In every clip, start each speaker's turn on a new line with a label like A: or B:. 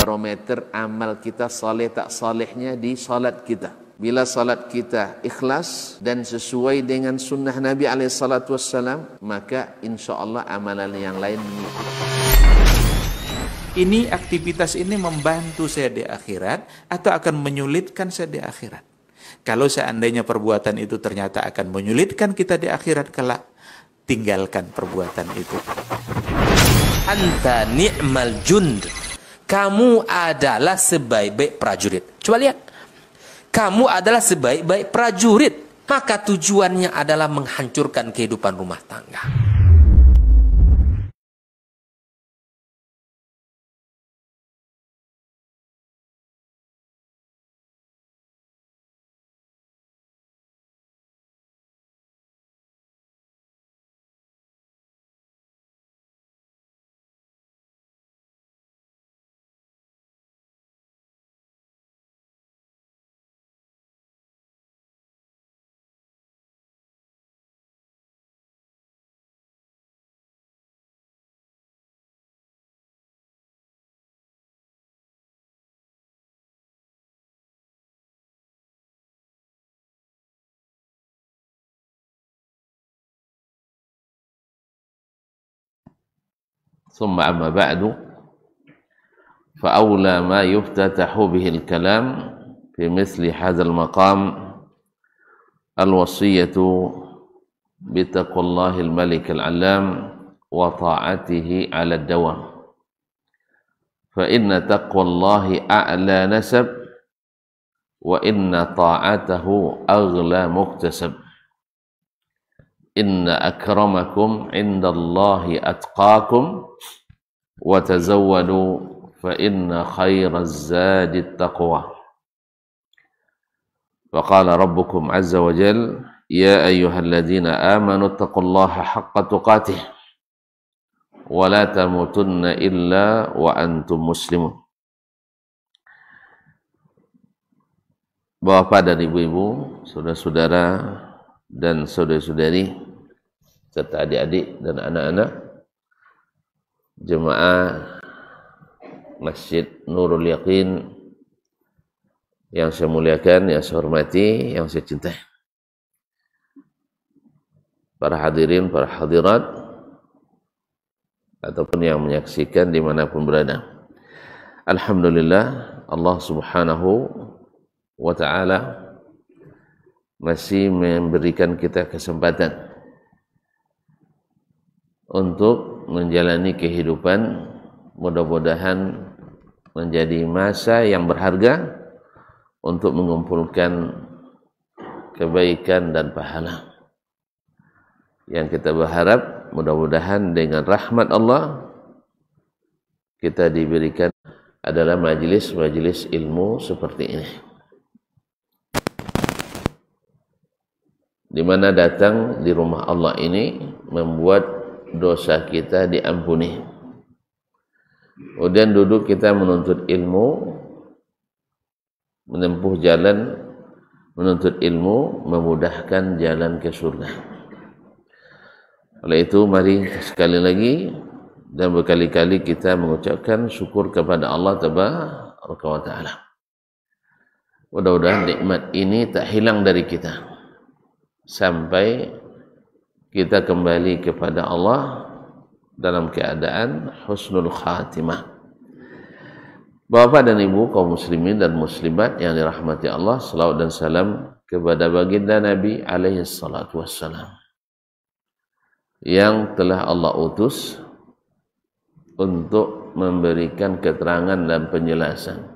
A: barometer amal kita saleh tak salehnya di salat kita. Bila salat kita ikhlas dan sesuai dengan sunnah Nabi SAW, maka insya Allah amalan yang lain mengikuti. Ini aktivitas ini membantu saya di akhirat atau akan menyulitkan saya di akhirat. Kalau seandainya perbuatan itu ternyata akan menyulitkan kita di akhirat kelak, tinggalkan perbuatan itu. Anta ni'mal kamu adalah sebaik-baik prajurit. Coba lihat. Kamu adalah sebaik-baik prajurit. Maka tujuannya adalah menghancurkan kehidupan rumah tangga. ثم أما بعد فأولى ما يفتتح به الكلام في مثل هذا المقام الوصية بتقوى الله الملك العلام وطاعته على الدوام فإن تقوى الله أعلى نسب وإن طاعته أغلى مكتسب إن أكرمكم عند الله أتقاكم وتزودوا فإن خير الزاد التقوى وقال ربكم عز وجل يا أيها الذين آمنوا اتقوا الله حق تقاته ولا تموتن إلا وأنتم مسلمون Bapak dan ibu-ibu, saudara-saudara dan saudara-saudari serta adik-adik dan anak-anak jemaah Masjid Nurul Yakin yang saya muliakan, yang saya hormati, yang saya cintai. Para hadirin, para hadirat, ataupun yang menyaksikan dimanapun berada. Alhamdulillah, Allah subhanahu wa ta'ala masih memberikan kita kesempatan untuk menjalani kehidupan mudah-mudahan menjadi masa yang berharga untuk mengumpulkan kebaikan dan pahala yang kita berharap mudah-mudahan dengan rahmat Allah kita diberikan adalah majelis-majelis ilmu seperti ini. di mana datang di rumah Allah ini membuat dosa kita diampuni. Kemudian duduk kita menuntut ilmu, menempuh jalan menuntut ilmu memudahkan jalan ke surga. Oleh itu mari sekali lagi dan berkali-kali kita mengucapkan syukur kepada Allah Tabaraka wa Taala. Mudah-mudahan nikmat ini tak hilang dari kita. sampai kita kembali kepada Allah dalam keadaan husnul khatimah. Bapak dan Ibu kaum muslimin dan muslimat yang dirahmati Allah, selawat dan salam kepada baginda Nabi alaihi salatu wassalam yang telah Allah utus untuk memberikan keterangan dan penjelasan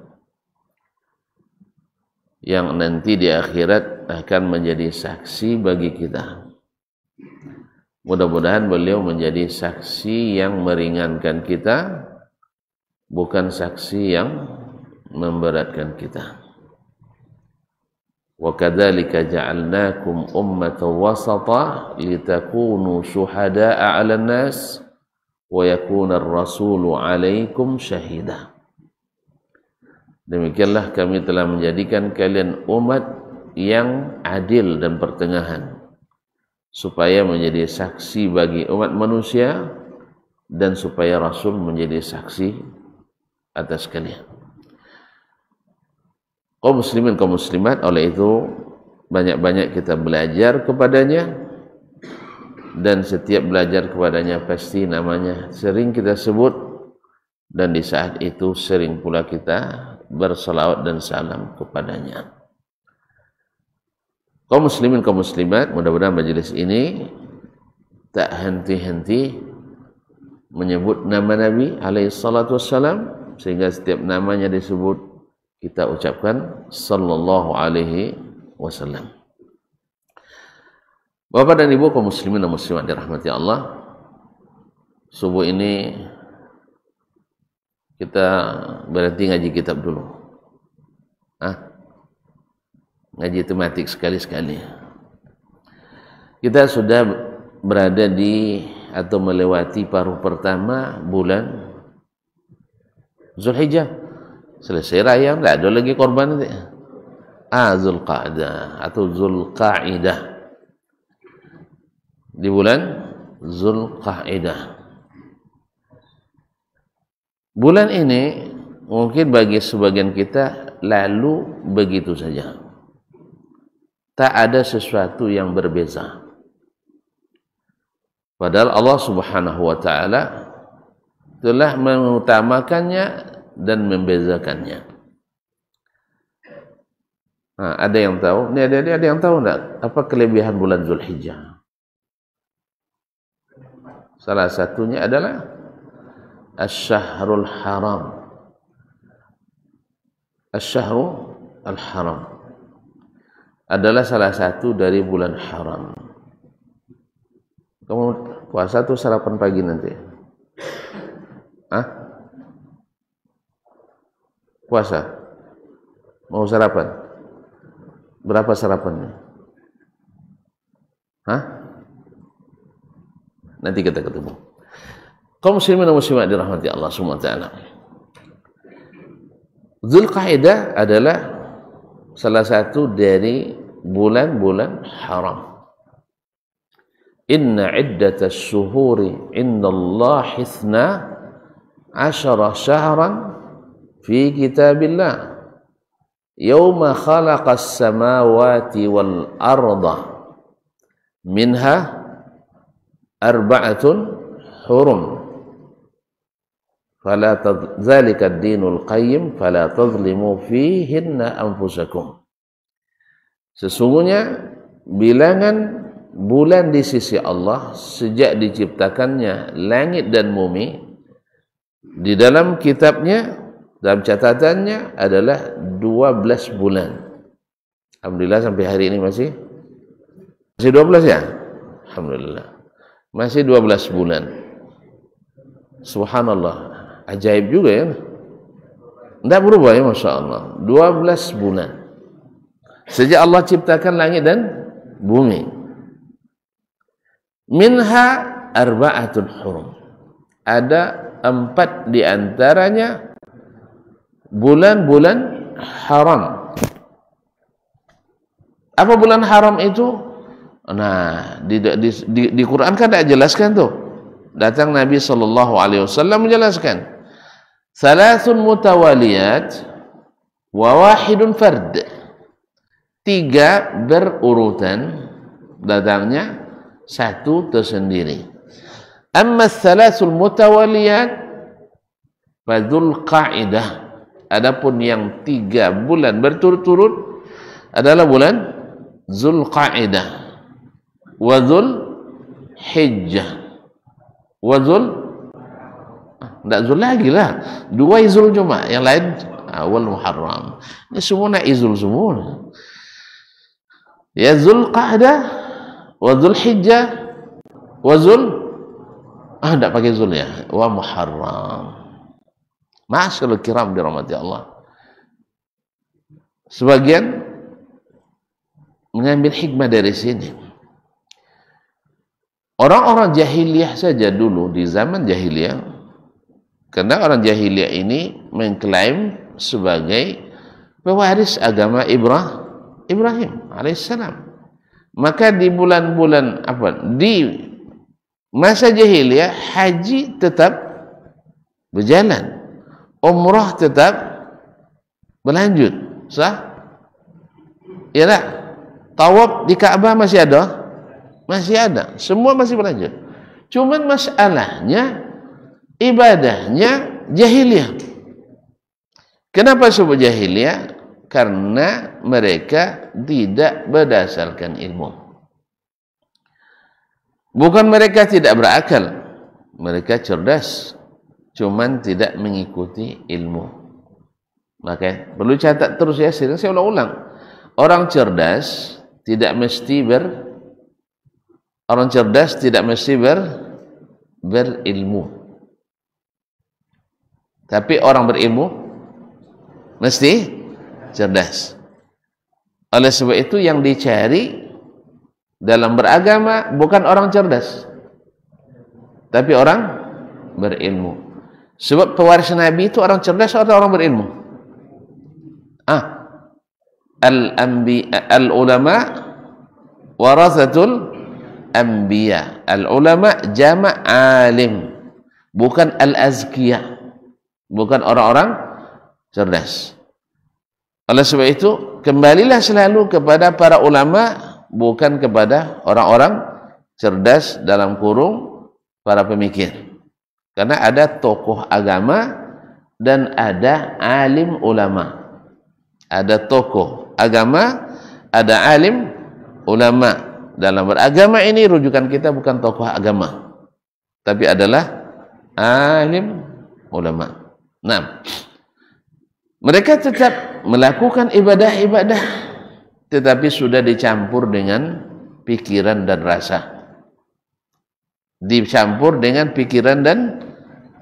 A: yang nanti di akhirat akan menjadi saksi bagi kita. Mudah-mudahan beliau menjadi saksi yang meringankan kita, bukan saksi yang memberatkan kita. وَكَذَلِكَ جَعَلْنَاكُمْ أُمَّةً وَسَطًا لِتَكُونُوا شُهَدَاءَ عَلَى النَّاسِ وَيَكُونَ rasulu عَلَيْكُمْ shahida. Demikianlah kami telah menjadikan kalian umat yang adil dan pertengahan supaya menjadi saksi bagi umat manusia dan supaya rasul menjadi saksi atas kalian. Kaum muslimin kau muslimat oleh itu banyak-banyak kita belajar kepadanya dan setiap belajar kepadanya pasti namanya sering kita sebut dan di saat itu sering pula kita berselawat dan salam kepadanya. kaum muslimin kaum muslimat mudah-mudahan majelis ini tak henti-henti menyebut nama Nabi alaihi salatu wassalam sehingga setiap namanya disebut kita ucapkan sallallahu alaihi wasallam. Bapak dan Ibu kaum muslimin dan muslimat dirahmati Allah. Subuh ini kita berhenti ngaji kitab dulu ngaji tematik sekali-sekali. Kita sudah berada di atau melewati paruh pertama bulan Zulhijjah. Selesai raya, nggak ada lagi korban nanti. Ah, Zulqa'dah atau Zulqa'idah. Di bulan Zulqa'idah. Bulan ini mungkin bagi sebagian kita lalu begitu saja. tak ada sesuatu yang berbeza padahal Allah Subhanahu wa taala telah mengutamakannya dan membezakannya Nah, ha, ada yang tahu? Ini ada, ada, ada yang tahu tak? Apa kelebihan bulan Zulhijjah? Salah satunya adalah Asyahrul Haram. Asyahrul haram adalah salah satu dari bulan haram. Kamu puasa tuh sarapan pagi nanti. Ah? Puasa. Mau sarapan? Berapa sarapannya? Hah? Nanti kita ketemu. Kaum muslimin dan muslimat dirahmati Allah semua wa taala. adalah salah satu dari bulan-bulan haram. Inna iddata syuhuri inna Allah hithna asyara syahran fi kitabillah yawma khalaqas samawati wal arda minha arba'atun hurum fala dzalika dinul qayyim fala tazlimu fihinna anfusakum Sesungguhnya bilangan bulan di sisi Allah sejak diciptakannya langit dan bumi di dalam kitabnya dalam catatannya adalah 12 bulan. Alhamdulillah sampai hari ini masih masih 12 ya? Alhamdulillah. Masih 12 bulan. Subhanallah ajaib juga ya tidak berubah ya Masya Allah 12 bulan sejak Allah ciptakan langit dan bumi minha arba'atul hurum ada empat diantaranya bulan-bulan haram apa bulan haram itu nah di, di, di, di Quran kan tidak jelaskan tuh datang Nabi Shallallahu Alaihi Wasallam menjelaskan Salasun mutawaliyat wa wahidun fard. Tiga berurutan datangnya satu tersendiri. Amma salasul mutawaliyat fadzul qa'idah. Adapun yang tiga bulan berturut-turut adalah bulan Zulqaidah wa hijjah, wa Zulhijjah tidak Zul lagi lah. Dua Izul cuma. Yang lain awal Muharram. Ini semua nak Izul semua. Ya Zul Qa'dah. Wa Zul Hijjah. Wa Zul. Ah, tidak pakai Zul ya. Wa Muharram. Masyarakat kiram dirahmati Allah. Sebagian mengambil hikmah dari sini. Orang-orang jahiliyah saja dulu di zaman jahiliyah karena orang jahiliyah ini mengklaim sebagai pewaris agama Ibrah, Ibrahim alaihissalam. Maka di bulan-bulan apa? Di masa jahiliyah haji tetap berjalan. Umrah tetap berlanjut. Sah? Ya Tawab di Ka'bah masih ada? Masih ada. Semua masih berlanjut. Cuman masalahnya ibadahnya jahiliyah. Kenapa disebut jahiliyah? Karena mereka tidak berdasarkan ilmu. Bukan mereka tidak berakal, mereka cerdas, cuman tidak mengikuti ilmu. Maka perlu catat terus ya, sering saya ulang-ulang. Orang cerdas tidak mesti ber orang cerdas tidak mesti ber berilmu. Tapi orang berilmu mesti cerdas. Oleh sebab itu yang dicari dalam beragama bukan orang cerdas. Tapi orang berilmu. Sebab pewaris Nabi itu orang cerdas atau orang berilmu? Ah. Al-anbi al-ulama warasatul anbiya. Al-ulama jama' alim. Bukan al-azkiyah bukan orang-orang cerdas oleh sebab itu kembalilah selalu kepada para ulama bukan kepada orang-orang cerdas dalam kurung para pemikir karena ada tokoh agama dan ada alim ulama ada tokoh agama ada alim ulama dalam beragama ini rujukan kita bukan tokoh agama tapi adalah alim ulama Nah, mereka tetap melakukan ibadah-ibadah tetapi sudah dicampur dengan pikiran dan rasa. Dicampur dengan pikiran dan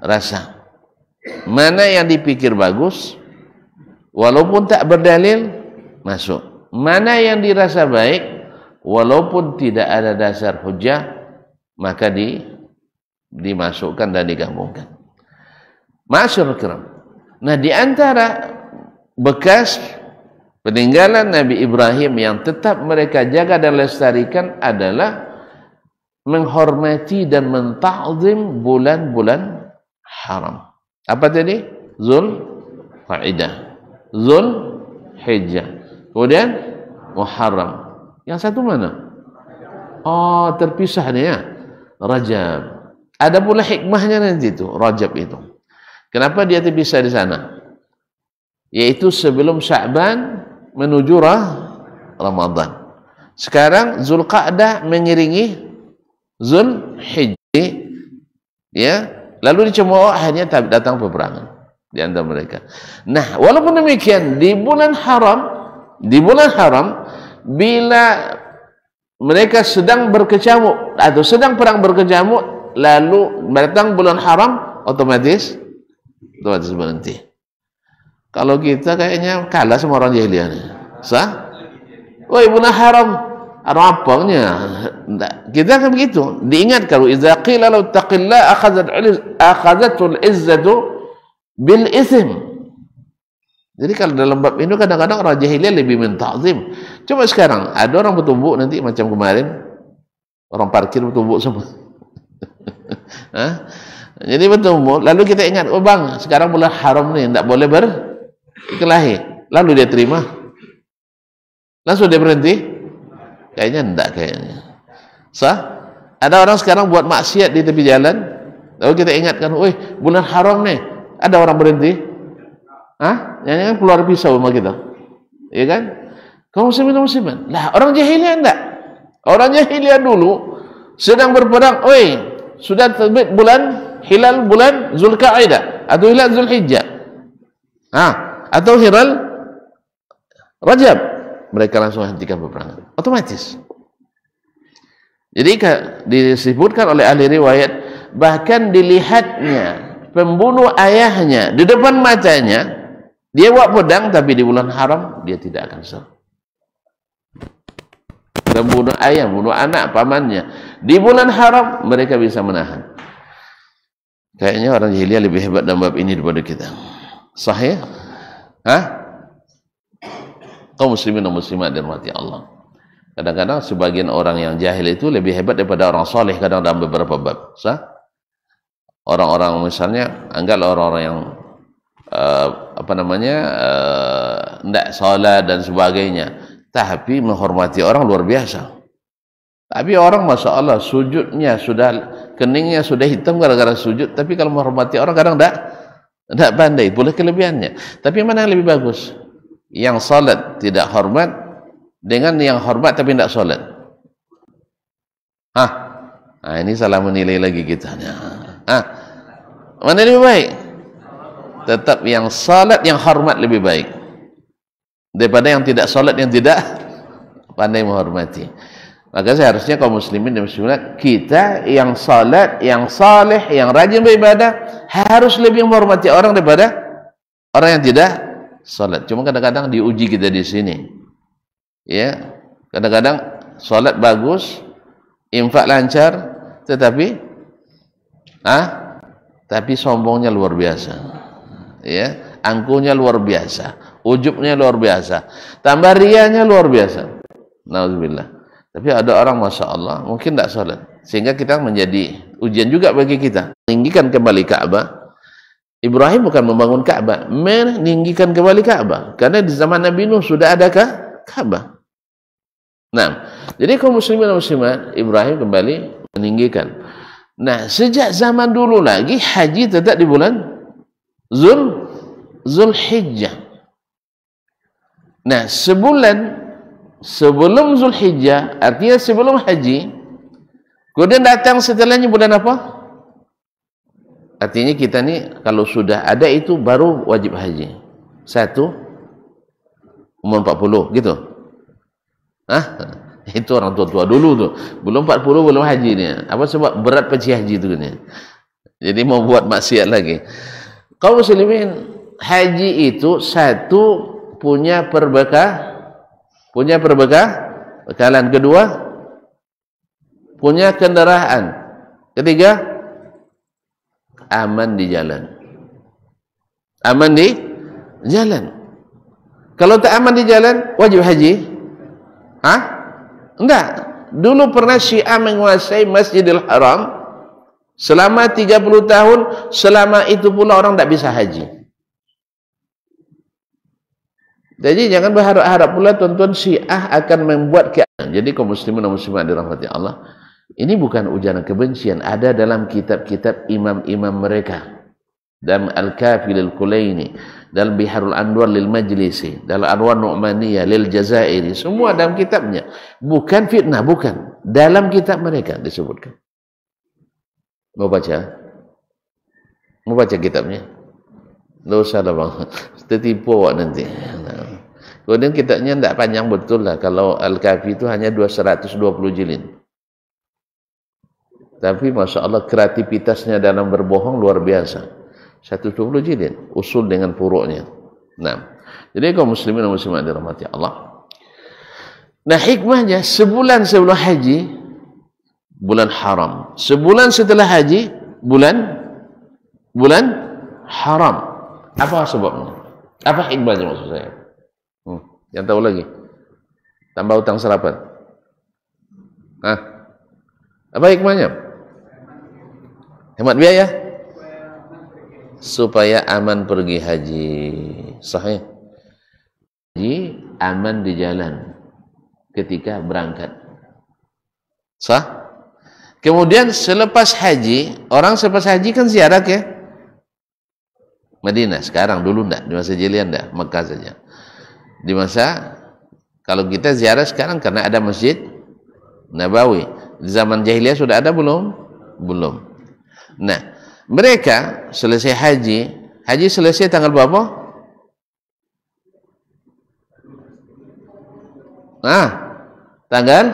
A: rasa. Mana yang dipikir bagus walaupun tak berdalil masuk. Mana yang dirasa baik walaupun tidak ada dasar hujah maka di dimasukkan dan digabungkan. Masyur kiram. Nah di antara bekas peninggalan Nabi Ibrahim yang tetap mereka jaga dan lestarikan adalah menghormati dan mentazim bulan-bulan haram. Apa tadi? Zul Faidah, Zul Hijjah. Kemudian Muharram. Yang satu mana? Oh, terpisah ni ya. Rajab. Ada pula hikmahnya nanti tu Rajab itu. Kenapa dia bisa di sana? Yaitu sebelum Sya'ban menuju Rah Ramadan. Sekarang Zulqa'dah mengiringi Zulhijjah ya. Lalu di Cemooh akhirnya datang peperangan di antara mereka. Nah, walaupun demikian di bulan haram, di bulan haram bila mereka sedang berkecamuk atau sedang perang berkecamuk lalu datang bulan haram otomatis itu harus berhenti kalau kita kayaknya kalah sama orang jahiliyah sah woi oh, ibu haram apanya kita kan begitu diingat kalau idza qila law taqilla akhadhat akhadhatul izzatu bil ism jadi kalau dalam bab ini kadang-kadang orang jahiliyah lebih mentazim coba sekarang ada orang bertumbuk nanti macam kemarin orang parkir bertumbuk semua Hah? Jadi bertemu, lalu kita ingat, oh bang, sekarang bulan haram nih, tidak boleh berkelahi. Lalu dia terima. Langsung dia berhenti. Kayaknya tidak kayaknya. Sah? Ada orang sekarang buat maksiat di tepi jalan, lalu kita ingatkan, wih, bulan haram nih, ada orang berhenti. Hah? Yang kan keluar pisau sama kita. Iya kan? Kaum muslimin muslimin. Lah, orang jahiliyah enggak? Orang jahiliyah dulu sedang berperang, woi, sudah terbit bulan hilal bulan Zulqa'idah atau hilal Zulhijjah. Ha, atau hilal Rajab. Mereka langsung hentikan peperangan. Otomatis. Jadi disebutkan oleh ahli riwayat bahkan dilihatnya pembunuh ayahnya di depan matanya dia buat pedang tapi di bulan haram dia tidak akan serang. Pembunuh ayah, bunuh anak, pamannya. Di bulan haram mereka bisa menahan. Kayaknya orang jahiliyah lebih hebat dalam bab ini daripada kita. Sahih? Ya? Hah? Kau muslimin dan muslimat dan Allah. Kadang-kadang sebagian orang yang jahil itu lebih hebat daripada orang soleh kadang dalam beberapa bab. Sah? Orang-orang misalnya, anggaplah orang-orang yang uh, apa namanya uh, eh, tidak salat dan sebagainya, tapi menghormati orang luar biasa. Tapi orang masya Allah sujudnya sudah keningnya sudah hitam gara-gara sujud. Tapi kalau menghormati orang kadang tak tak pandai. Boleh kelebihannya. Tapi mana yang lebih bagus? Yang salat tidak hormat dengan yang hormat tapi tidak salat. Ah, Nah, ini salah menilai lagi kita. Ah. ah, Mana lebih baik? Tetap yang salat yang hormat lebih baik daripada yang tidak salat yang tidak pandai menghormati. Maka seharusnya kaum muslimin dan muslimat kita yang salat, yang saleh, yang rajin beribadah harus lebih menghormati orang daripada orang yang tidak salat. Cuma kadang-kadang diuji kita di sini. Ya, kadang-kadang salat bagus, infak lancar, tetapi ah, tapi sombongnya luar biasa. Ya, angkuhnya luar biasa, ujubnya luar biasa, tambah riaknya luar biasa. Nauzubillah. Tapi ada orang Masya Allah mungkin tidak sholat. Sehingga kita menjadi ujian juga bagi kita. Tinggikan kembali Ka'bah. Ibrahim bukan membangun Ka'bah. Meninggikan kembali Ka'bah. Karena di zaman Nabi Nuh sudah ada Ka'bah. Nah, jadi kaum muslimin dan muslimat, Ibrahim kembali meninggikan. Nah, sejak zaman dulu lagi, haji tetap di bulan Zul Zulhijjah. Nah, sebulan sebelum Zulhijjah artinya sebelum haji kemudian datang setelahnya bulan apa artinya kita ni kalau sudah ada itu baru wajib haji satu umur 40 gitu Hah? itu orang tua-tua dulu tu belum 40 belum haji ni apa sebab berat peci haji tu ni jadi mau buat maksiat lagi kaum muslimin haji itu satu punya perbekalan punya perbekal bekalan kedua punya kendaraan ketiga aman di jalan aman di jalan kalau tak aman di jalan wajib haji ha? enggak dulu pernah syiah menguasai masjidil haram selama 30 tahun selama itu pula orang tak bisa haji jadi jangan berharap-harap pula tuan-tuan Syiah akan membuat ke Jadi kaum muslimin dan muslimat dirahmati Allah. Ini bukan ujaran kebencian, ada dalam kitab-kitab imam-imam mereka. Dalam Al-Kafi lil Kulaini, dalam Biharul Anwar lil Majlisi, dalam Anwar Nu'maniyah lil Jazairi, semua dalam kitabnya. Bukan fitnah, bukan. Dalam kitab mereka disebutkan. Mau baca? Mau baca kitabnya? Tidak salah bang. Tertipu awak nanti. Nah. Kemudian kitabnya tidak panjang betul lah. Kalau Al-Kafi itu hanya 220 jilid. Tapi Masya Allah kreativitasnya dalam berbohong luar biasa. 120 jilid. Usul dengan puruknya. Nah. Jadi kaum muslimin dan muslimat dirahmati Allah. Nah hikmahnya sebulan sebelum haji bulan haram. Sebulan setelah haji bulan bulan haram. Apa sebabnya? Apa hikmahnya maksud saya? Yang tahu lagi? Tambah utang sarapan. Nah, apa hikmahnya? Hemat biaya? Supaya aman pergi haji. Sahih. Haji aman di jalan ketika berangkat. Sah? Kemudian selepas haji, orang selepas haji kan ziarah ke Madinah sekarang dulu enggak, di masa jelian enggak, Mekah saja di masa kalau kita ziarah sekarang karena ada masjid Nabawi di zaman jahiliyah sudah ada belum belum nah mereka selesai haji haji selesai tanggal berapa nah tanggal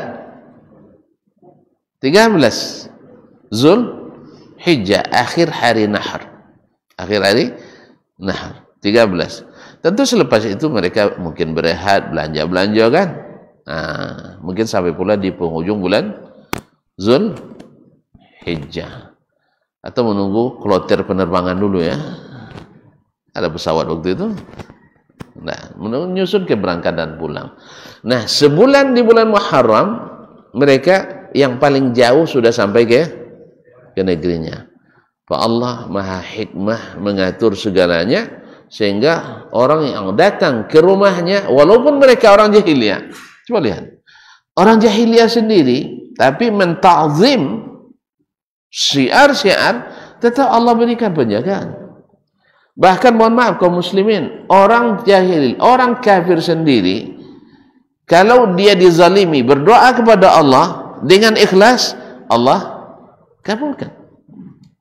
A: 13 Zul Hijjah akhir hari nahar akhir hari nahar 13 Tentu selepas itu mereka mungkin berehat, belanja-belanja kan. Nah, mungkin sampai pula di penghujung bulan Zul Hijjah. Atau menunggu kloter penerbangan dulu ya. Ada pesawat waktu itu. Nah, menyusun keberangkatan pulang. Nah, sebulan di bulan Muharram mereka yang paling jauh sudah sampai ke ke negerinya. Pak Allah Maha Hikmah mengatur segalanya sehingga orang yang datang ke rumahnya walaupun mereka orang jahiliyah coba lihat orang jahiliyah sendiri tapi mentazim syiar-syiar tetap Allah berikan penjagaan bahkan mohon maaf kaum muslimin orang jahil orang kafir sendiri kalau dia dizalimi berdoa kepada Allah dengan ikhlas Allah kabulkan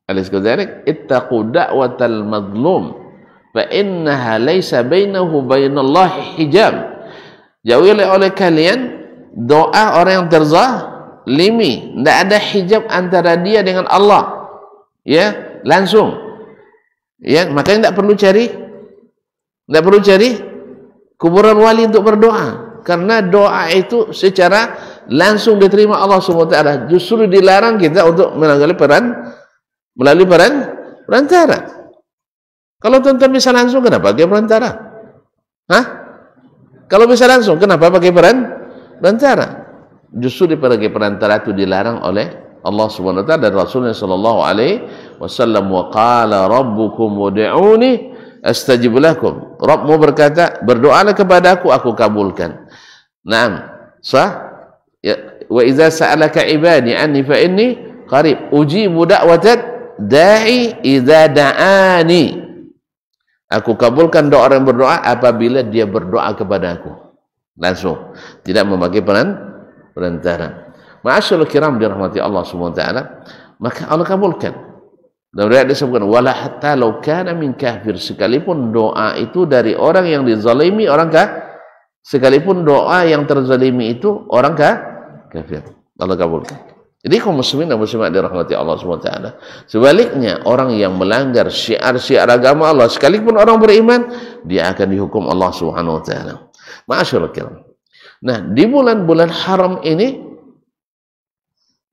A: alis kadzalik ittaqu da'watal mazlum fa innaha laisa bainahu bainallah hijab jauhilah oleh kalian doa orang yang terzalimi tidak ada hijab antara dia dengan Allah ya langsung ya makanya tidak perlu cari tidak perlu cari kuburan wali untuk berdoa karena doa itu secara langsung diterima Allah SWT justru dilarang kita untuk menanggali peran melalui peran perantara kalau tuan-tuan bisa langsung, kenapa pakai perantara? Hah? Kalau bisa langsung, kenapa pakai perantara? Justru dipakai perantara itu dilarang oleh Allah Subhanahu wa taala dan Rasulnya shallallahu alaihi wasallam wa qala rabbukum ud'uni astajib Rabbmu berkata, berdoalah kepadaku aku kabulkan. Naam. Sah? Ya, wa idza sa'alaka ibadi anni fa inni qarib ujibu da'i iza da'ani. Aku kabulkan doa orang berdoa apabila dia berdoa kepada aku. Langsung. Tidak memakai peran perantara. Ma'asyul kiram dirahmati Allah SWT. Maka Allah kabulkan. Dan riwayat disebutkan wala hatta law kana min kafir sekalipun doa itu dari orang yang dizalimi orang kah sekalipun doa yang terzalimi itu orang kah kafir Allah kabulkan jadi kaum muslimin dan muslimat dirahmati Allah SWT. Sebaliknya, orang yang melanggar syiar-syiar agama Allah, sekalipun orang beriman, dia akan dihukum Allah swt. wa Nah, di bulan-bulan haram ini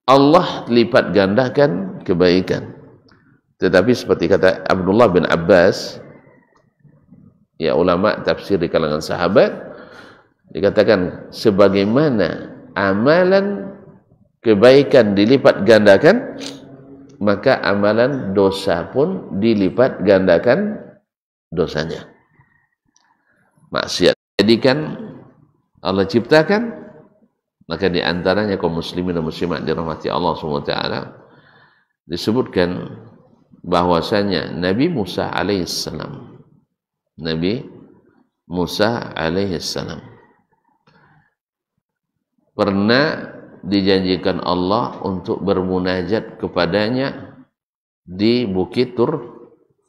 A: Allah lipat gandakan kebaikan. Tetapi seperti kata Abdullah bin Abbas, ya ulama tafsir di kalangan sahabat, dikatakan sebagaimana amalan kebaikan dilipat gandakan maka amalan dosa pun dilipat gandakan dosanya maksiat jadikan Allah ciptakan maka di antaranya kaum muslimin dan muslimat dirahmati Allah SWT disebutkan bahwasanya Nabi Musa alaihissalam Nabi Musa alaihissalam pernah dijanjikan Allah untuk bermunajat kepadanya di Bukit Tur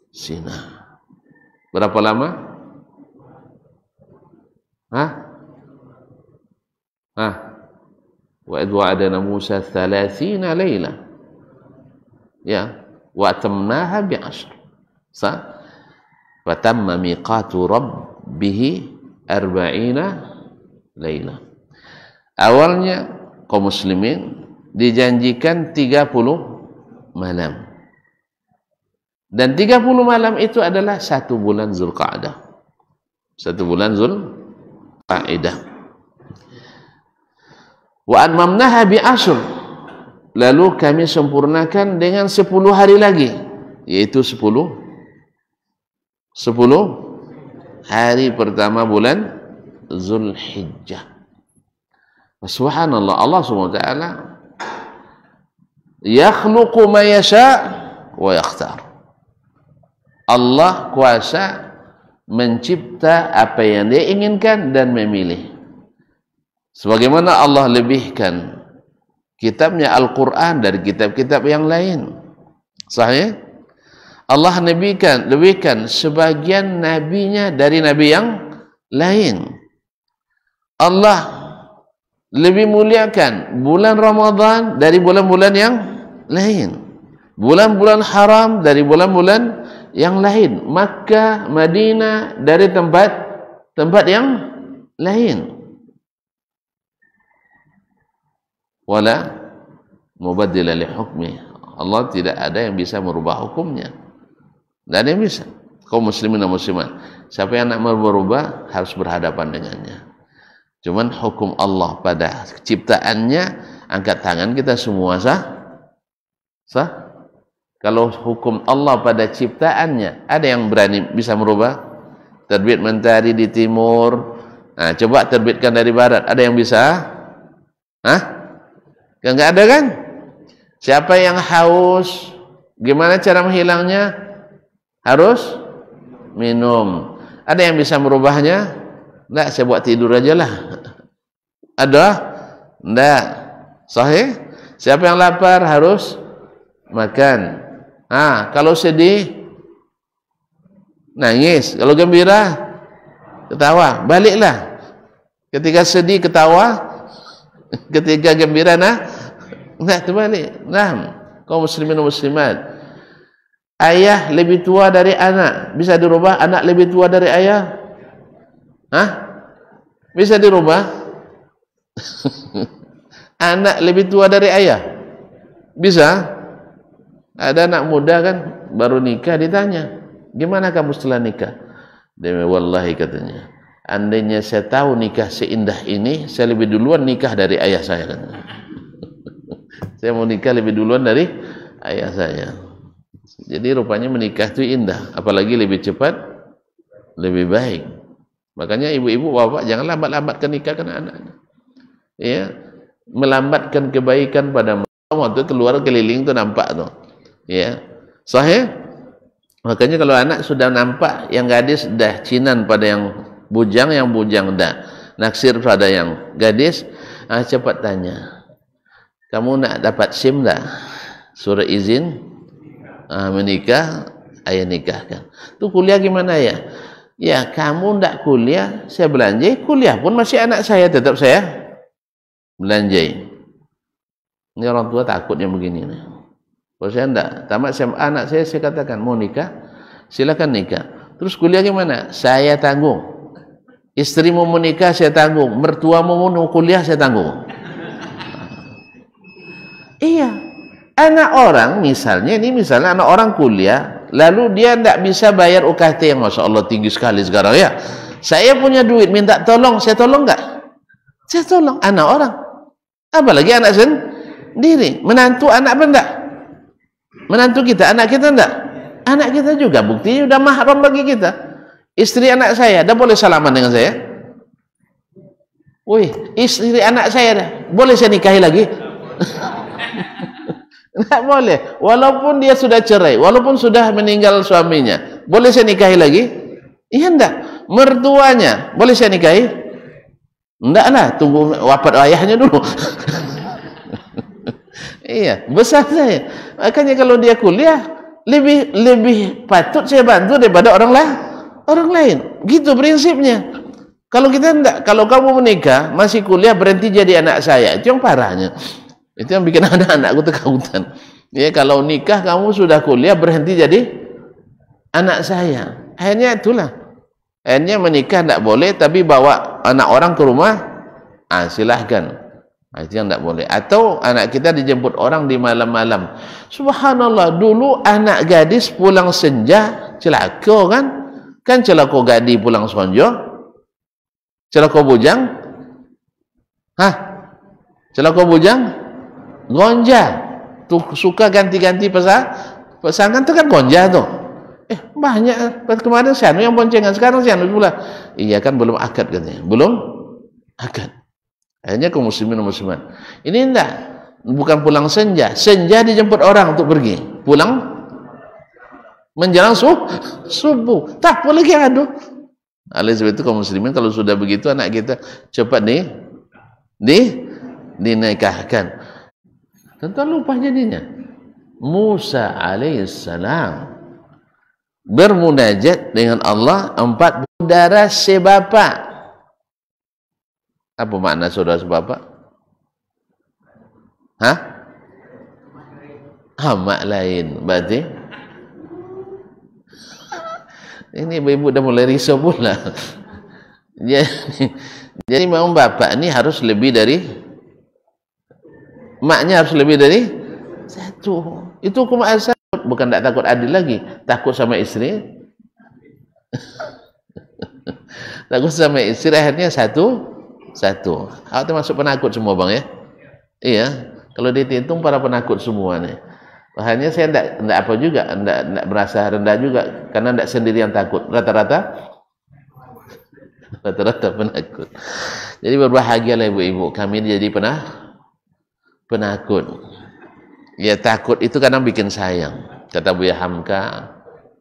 A: Sina. Berapa lama? Hah? Hah? Wa idh wa'adana Musa 30 laila. Ya, wa tamnaha bi 10. Sa? Wa tamma miqatu rabbih 40 laila. Awalnya kaum muslimin dijanjikan 30 malam dan 30 malam itu adalah satu bulan Zulqa'dah satu bulan Zulqa'dah wa anmamnaha bi asyur lalu kami sempurnakan dengan 10 hari lagi yaitu 10 10 hari pertama bulan Zulhijjah Subhanallah Allah SWT yakhluqu ma yasha wa yakhtar. Allah kuasa mencipta apa yang dia inginkan dan memilih. Sebagaimana Allah lebihkan kitabnya Al-Quran dari kitab-kitab yang lain. Sahih? Allah nabikan, lebihkan sebagian nabinya dari nabi yang lain. Allah lebih muliakan bulan Ramadan dari bulan-bulan yang lain bulan-bulan haram dari bulan-bulan yang lain Makkah, Madinah dari tempat tempat yang lain wala mubaddila li hukmi Allah tidak ada yang bisa merubah hukumnya tidak ada yang bisa Kau muslimin dan muslimat siapa yang nak merubah harus berhadapan dengannya Cuman hukum Allah pada ciptaannya, angkat tangan kita semua sah? Sah? Kalau hukum Allah pada ciptaannya, ada yang berani bisa merubah? Terbit mentari di timur, nah coba terbitkan dari barat, ada yang bisa? Hah? Enggak ada kan? Siapa yang haus? Gimana cara menghilangnya? Harus minum. Ada yang bisa merubahnya? Enggak, saya buat tidur aja lah. adalah tidak sahih siapa yang lapar harus makan ah kalau sedih nangis kalau gembira ketawa baliklah ketika sedih ketawa ketika gembira nah nah balik. nah kau muslimin muslimat ayah lebih tua dari anak bisa dirubah anak lebih tua dari ayah Hah? bisa dirubah anak lebih tua dari ayah bisa ada anak muda kan baru nikah ditanya gimana kamu setelah nikah demi wallahi katanya andainya saya tahu nikah seindah ini saya lebih duluan nikah dari ayah saya saya mau nikah lebih duluan dari ayah saya jadi rupanya menikah itu indah apalagi lebih cepat lebih baik makanya ibu-ibu bapak jangan lambat-lambat ke nikah karena anaknya ya melambatkan kebaikan pada waktu keluar keliling itu nampak tuh ya sahih makanya kalau anak sudah nampak yang gadis dah cinan pada yang bujang yang bujang dah naksir pada yang gadis ah, cepat tanya kamu nak dapat SIM dah suruh izin ah, menikah ayah nikahkan tu kuliah gimana ya ya kamu ndak kuliah saya belanja kuliah pun masih anak saya tetap saya belanjai ini orang tua takut yang begini nih. Kalau saya enggak, tamat SMA anak saya saya katakan mau nikah, silakan nikah. Terus kuliahnya mana? Saya tanggung. Istrimu menikah saya tanggung, mertuamu mau kuliah saya tanggung. Nah. iya. Anak orang misalnya ini misalnya anak orang kuliah, lalu dia enggak bisa bayar UKT yang masya Allah tinggi sekali sekarang ya. Saya punya duit minta tolong, saya tolong enggak? Saya tolong anak orang. apalagi anak sendiri menantu anak apa enggak menantu kita anak kita enggak anak kita juga bukti sudah mahram bagi kita istri anak saya dah boleh salaman dengan saya Wih, istri anak saya dah. Boleh saya nikahi lagi? Tak boleh. Walaupun dia sudah cerai, walaupun sudah meninggal suaminya, boleh saya nikahi lagi? Ia tidak. Mertuanya, boleh saya nikahi? enggak lah tunggu wafat ayahnya dulu iya besar saya makanya kalau dia kuliah lebih lebih patut saya bantu daripada orang lain orang lain gitu prinsipnya kalau kita enggak, kalau kamu menikah, masih kuliah berhenti jadi anak saya. Itu yang parahnya. Itu yang bikin anak-anakku ketakutan. Ya, kalau nikah kamu sudah kuliah berhenti jadi anak saya. Akhirnya itulah akhirnya menikah tidak boleh tapi bawa anak orang ke rumah ah silahkan ah, itu yang tidak boleh atau anak kita dijemput orang di malam-malam subhanallah dulu anak gadis pulang senja celaka kan kan celaka gadi pulang sonjo celaka bujang hah celaka bujang gonja Tuh suka ganti-ganti pasangan pasangan tu kan gonja tu Eh banyak kemarin Sianu yang boncengan sekarang Sianu pula. Iya kan belum akad katanya. Belum akad. Akhirnya kaum muslimin muslimat. Ini enggak bukan pulang senja, senja dijemput orang untuk pergi. Pulang menjelang subuh, subuh. Tak boleh ke? aduh. Oleh sebab itu kaum muslimin kalau sudah begitu anak kita cepat nih nih dinikahkan. Tentu lupa jadinya. Musa alaihissalam bermunajat dengan Allah empat saudara sebapa. Apa makna saudara sebapa? Hah? Hamak ah, lain. Berarti ini ibu-ibu dah mulai risau pula. jadi, jadi mau bapak ini harus lebih dari maknya harus lebih dari satu. Itu hukum asal bukan takut adil lagi, takut sama istri. takut sama istri akhirnya satu satu. Awak termasuk penakut semua bang ya? Iya. Kalau dihitung para penakut semua nih. Hanya saya tidak tidak apa juga, tidak tidak merasa rendah juga karena tidak sendiri yang takut. Rata-rata rata-rata penakut. Jadi berbahagialah ibu-ibu. Kami jadi pernah penakut. Ya takut itu kadang bikin sayang. Kata Buya Hamka,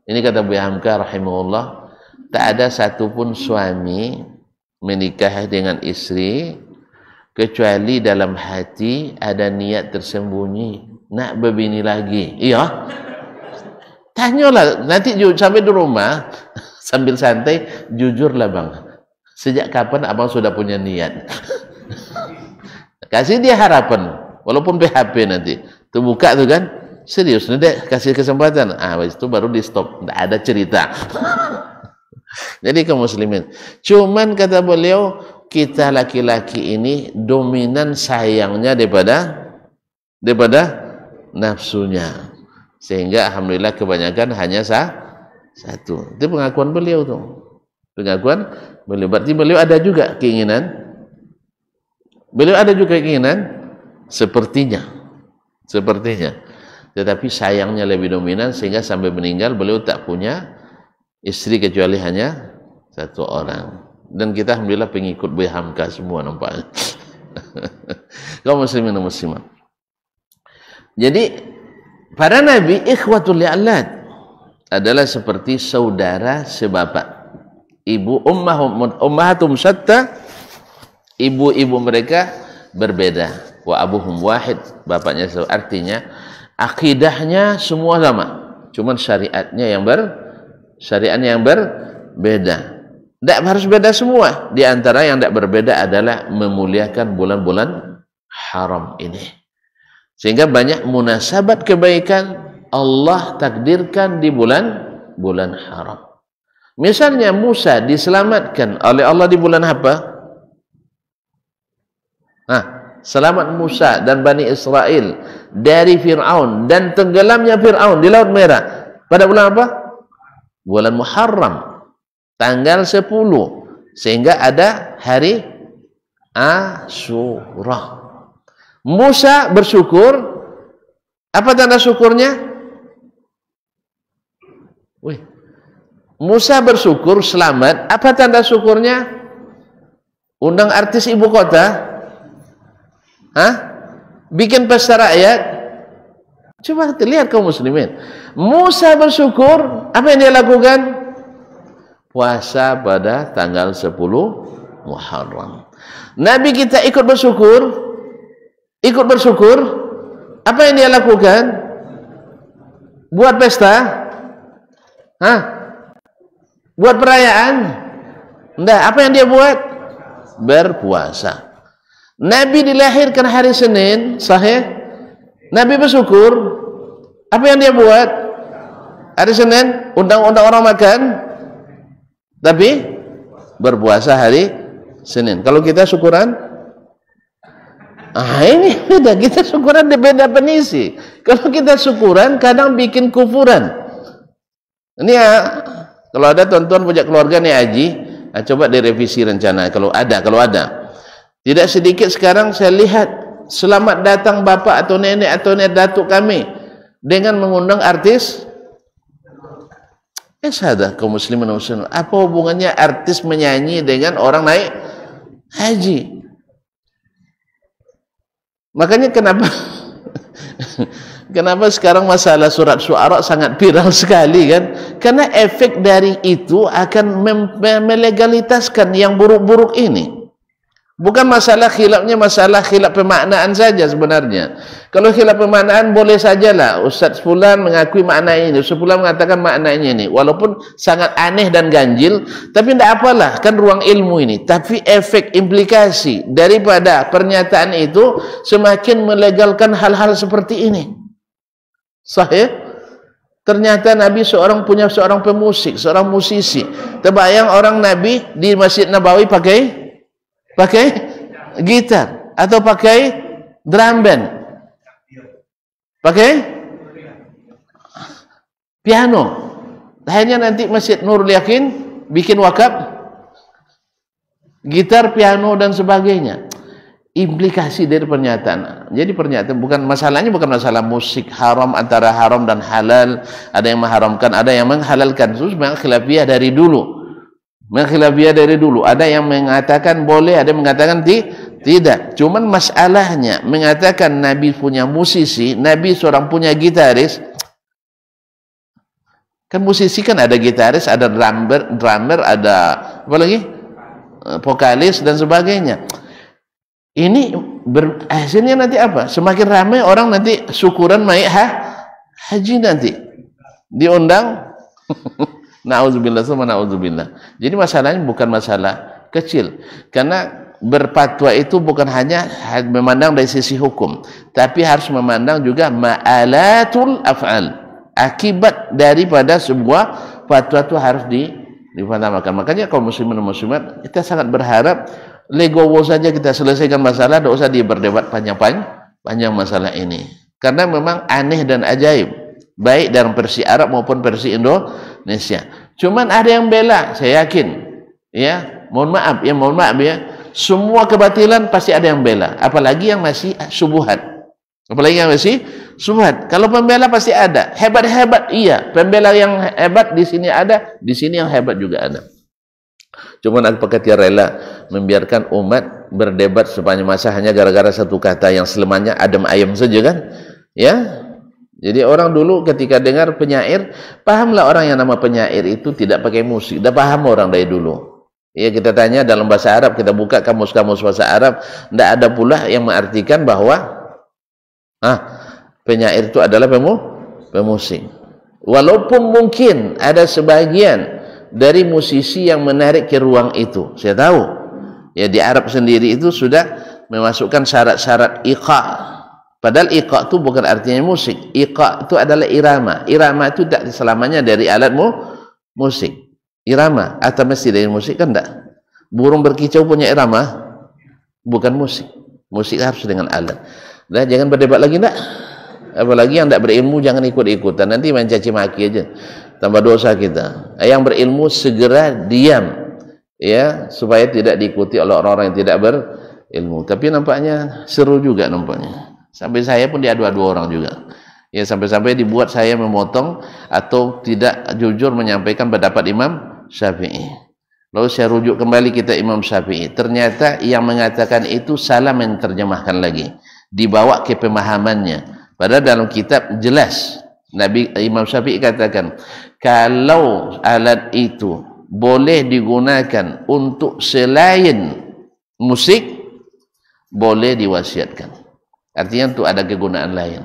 A: ini kata Buya Hamka rahimahullah, tak ada satupun suami menikah dengan istri kecuali dalam hati ada niat tersembunyi nak berbini lagi. Iya. Tanyalah nanti sampai di rumah sambil santai jujurlah bang. Sejak kapan abang sudah punya niat? Kasih dia harapan walaupun PHP nanti. terbuka buka tuh kan serius nih dek kasih kesempatan ah itu baru di stop Tidak ada cerita jadi ke muslimin cuman kata beliau kita laki-laki ini dominan sayangnya daripada daripada nafsunya sehingga alhamdulillah kebanyakan hanya sah satu itu pengakuan beliau tuh pengakuan beliau berarti beliau ada juga keinginan beliau ada juga keinginan sepertinya sepertinya tetapi sayangnya lebih dominan sehingga sampai meninggal beliau tak punya istri kecuali hanya satu orang dan kita alhamdulillah pengikut Buya Hamka semua nampaknya kaum muslimin dan muslimat jadi para nabi ikhwatul li'allat adalah seperti saudara sebapak ibu ummah ummahatum syatta ibu-ibu mereka berbeda wa abuhum wahid bapaknya artinya akidahnya semua sama cuman syariatnya yang ber syariatnya yang berbeda tidak harus beda semua di antara yang tidak berbeda adalah memuliakan bulan-bulan haram ini sehingga banyak munasabat kebaikan Allah takdirkan di bulan bulan haram misalnya Musa diselamatkan oleh Allah di bulan apa? Nah, selamat Musa dan Bani Israel dari Fir'aun dan tenggelamnya Fir'aun di Laut Merah pada bulan apa? bulan Muharram tanggal 10 sehingga ada hari Asyura Musa bersyukur apa tanda syukurnya? Wih. Musa bersyukur selamat apa tanda syukurnya? undang artis ibu kota Hah? Bikin pesta rakyat? Coba lihat kaum muslimin. Musa bersyukur, apa yang dia lakukan? Puasa pada tanggal 10 Muharram. Nabi kita ikut bersyukur, ikut bersyukur, apa yang dia lakukan? Buat pesta? Hah? Buat perayaan? Enggak, apa yang dia buat? Berpuasa. Nabi dilahirkan hari Senin, sahih. Nabi bersyukur. Apa yang dia buat? Hari Senin, undang-undang orang makan. Tapi berpuasa hari Senin. Kalau kita syukuran, ah ini beda. Kita syukuran di beda penisi. Kalau kita syukuran, kadang bikin kufuran. Ini ya, kalau ada tuan-tuan punya keluarga nih Aji, nah, coba direvisi rencana. Kalau ada, kalau ada. Tidak sedikit sekarang saya lihat selamat datang bapa atau nenek atau nenek datuk kami dengan mengundang artis. Eh sahaja kaum muslimin muslimin. Apa hubungannya artis menyanyi dengan orang naik haji? Makanya kenapa kenapa sekarang masalah surat suara sangat viral sekali kan? Karena efek dari itu akan melegalitaskan yang buruk-buruk ini. Bukan masalah khilafnya masalah khilaf pemaknaan saja sebenarnya. Kalau khilaf pemaknaan boleh sajalah Ustaz Fulan mengakui makna ini, Ustaz Fulan mengatakan maknanya ini walaupun sangat aneh dan ganjil, tapi tidak apalah kan ruang ilmu ini. Tapi efek implikasi daripada pernyataan itu semakin melegalkan hal-hal seperti ini. Sahih? Ya? Ternyata Nabi seorang punya seorang pemusik, seorang musisi. Terbayang orang Nabi di Masjid Nabawi pakai pakai gitar atau pakai drum band pakai piano akhirnya nanti Masjid Nurul Yakin bikin wakaf gitar, piano dan sebagainya implikasi dari pernyataan. Jadi pernyataan bukan masalahnya bukan masalah musik haram antara haram dan halal, ada yang mengharamkan, ada yang menghalalkan. Itu memang khilafiyah dari dulu. Mengkhilafiyah dari dulu. Ada yang mengatakan boleh, ada yang mengatakan ti tidak. Cuman masalahnya mengatakan Nabi punya musisi, Nabi seorang punya gitaris. Kan musisi kan ada gitaris, ada drummer, drummer, ada apa lagi? Eh, vokalis dan sebagainya. Ini ber, hasilnya nanti apa? Semakin ramai orang nanti syukuran naik ha, haji nanti. Diundang Nauzubillah mana nauzubillah. Jadi masalahnya bukan masalah kecil karena berfatwa itu bukan hanya memandang dari sisi hukum, tapi harus memandang juga ma'alatul af'al. Akibat daripada sebuah fatwa itu harus di dipanamakan. Makanya kaum muslimin dan muslimat kita sangat berharap legowo saja kita selesaikan masalah, tidak usah dia berdebat panjang-panjang panjang masalah ini. Karena memang aneh dan ajaib baik dalam versi Arab maupun versi Indonesia. Cuman ada yang bela, saya yakin. Ya, mohon maaf ya, mohon maaf ya. Semua kebatilan pasti ada yang bela, apalagi yang masih subuhat. Apalagi yang masih subuhat. Kalau pembela pasti ada. Hebat-hebat iya, pembela yang hebat di sini ada, di sini yang hebat juga ada. Cuman apakah dia rela membiarkan umat berdebat sepanjang masa hanya gara-gara satu kata yang selamanya adem ayem saja kan? Ya, jadi orang dulu ketika dengar penyair, pahamlah orang yang nama penyair itu tidak pakai musik. Dah paham orang dari dulu. Ya kita tanya dalam bahasa Arab, kita buka kamus-kamus bahasa Arab, tidak ada pula yang mengartikan bahwa ah penyair itu adalah pemu pemusik. Walaupun mungkin ada sebagian dari musisi yang menarik ke ruang itu, saya tahu. Ya di Arab sendiri itu sudah memasukkan syarat-syarat iqa Padahal iqa itu bukan artinya musik. Iqa itu adalah irama. Irama itu tidak selamanya dari alat mu, musik. Irama atau mesti dari musik kan tidak. Burung berkicau punya irama bukan musik. Musik harus dengan alat. Dan jangan berdebat lagi tidak. Apalagi yang tidak berilmu jangan ikut-ikutan. Nanti mencaci maki aja. Tambah dosa kita. Yang berilmu segera diam. Ya, supaya tidak diikuti oleh orang-orang yang tidak berilmu. Tapi nampaknya seru juga nampaknya. Sampai saya pun diadu-adu orang juga. Ya sampai-sampai dibuat saya memotong atau tidak jujur menyampaikan pendapat Imam Syafi'i. Lalu saya rujuk kembali kita Imam Syafi'i. Ternyata yang mengatakan itu salah menerjemahkan lagi. Dibawa ke pemahamannya. Padahal dalam kitab jelas Nabi Imam Syafi'i katakan, kalau alat itu boleh digunakan untuk selain musik, boleh diwasiatkan. Artinya untuk ada kegunaan lain.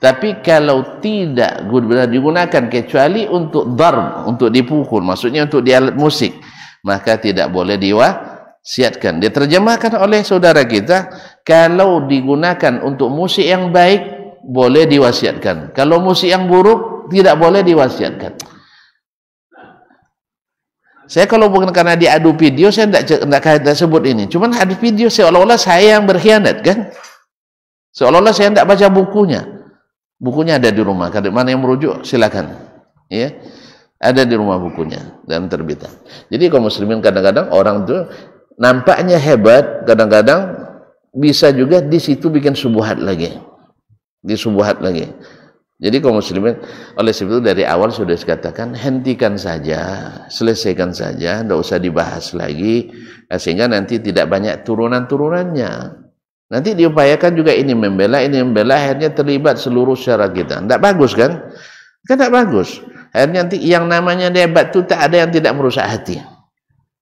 A: Tapi kalau tidak digunakan kecuali untuk darb, untuk dipukul, maksudnya untuk di alat musik, maka tidak boleh diwasiatkan. Diterjemahkan oleh saudara kita, kalau digunakan untuk musik yang baik, boleh diwasiatkan. Kalau musik yang buruk, tidak boleh diwasiatkan. Saya kalau bukan karena diadu video, saya tidak, tidak, tidak sebut ini. Cuma adu video seolah-olah saya yang berkhianat, kan? Seolah-olah saya tidak baca bukunya. Bukunya ada di rumah. Kadang mana yang merujuk silakan. Ya. Ada di rumah bukunya dan terbitan. Jadi kaum muslimin kadang-kadang orang tuh nampaknya hebat, kadang-kadang bisa juga di situ bikin subuhat lagi. Di subuhat lagi. Jadi kaum muslimin oleh sebab itu dari awal sudah dikatakan hentikan saja, selesaikan saja, tidak usah dibahas lagi sehingga nanti tidak banyak turunan-turunannya. Nanti diupayakan juga ini membela, ini membela, akhirnya terlibat seluruh syara kita. Tidak bagus kan? Kan tidak bagus. Akhirnya nanti yang namanya debat itu tak ada yang tidak merusak hati.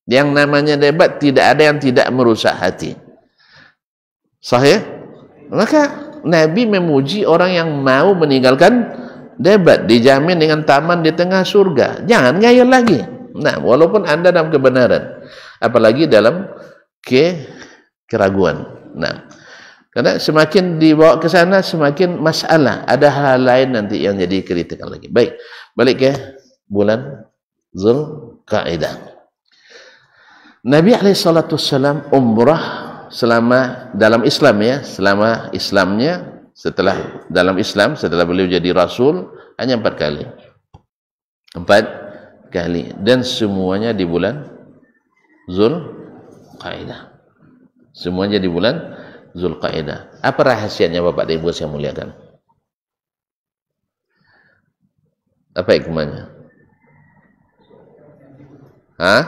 A: Yang namanya debat tidak ada yang tidak merusak hati. Sahih? Ya? Maka Nabi memuji orang yang mau meninggalkan debat. Dijamin dengan taman di tengah surga. Jangan ngayal lagi. Nah, walaupun Anda dalam kebenaran. Apalagi dalam ke keraguan. Nah, karena semakin dibawa ke sana semakin masalah. Ada hal lain nanti yang jadi kritikan lagi. Baik, balik ke bulan Zulqa'dah. Nabi alaihi salatu wasallam umrah selama dalam Islam ya, selama Islamnya setelah dalam Islam setelah beliau jadi rasul hanya empat kali. Empat kali dan semuanya di bulan Zulqa'dah. Semuanya di bulan Zulqaidah. Apa rahasianya Bapak dan Ibu saya muliakan? Apa hikmahnya? Hah?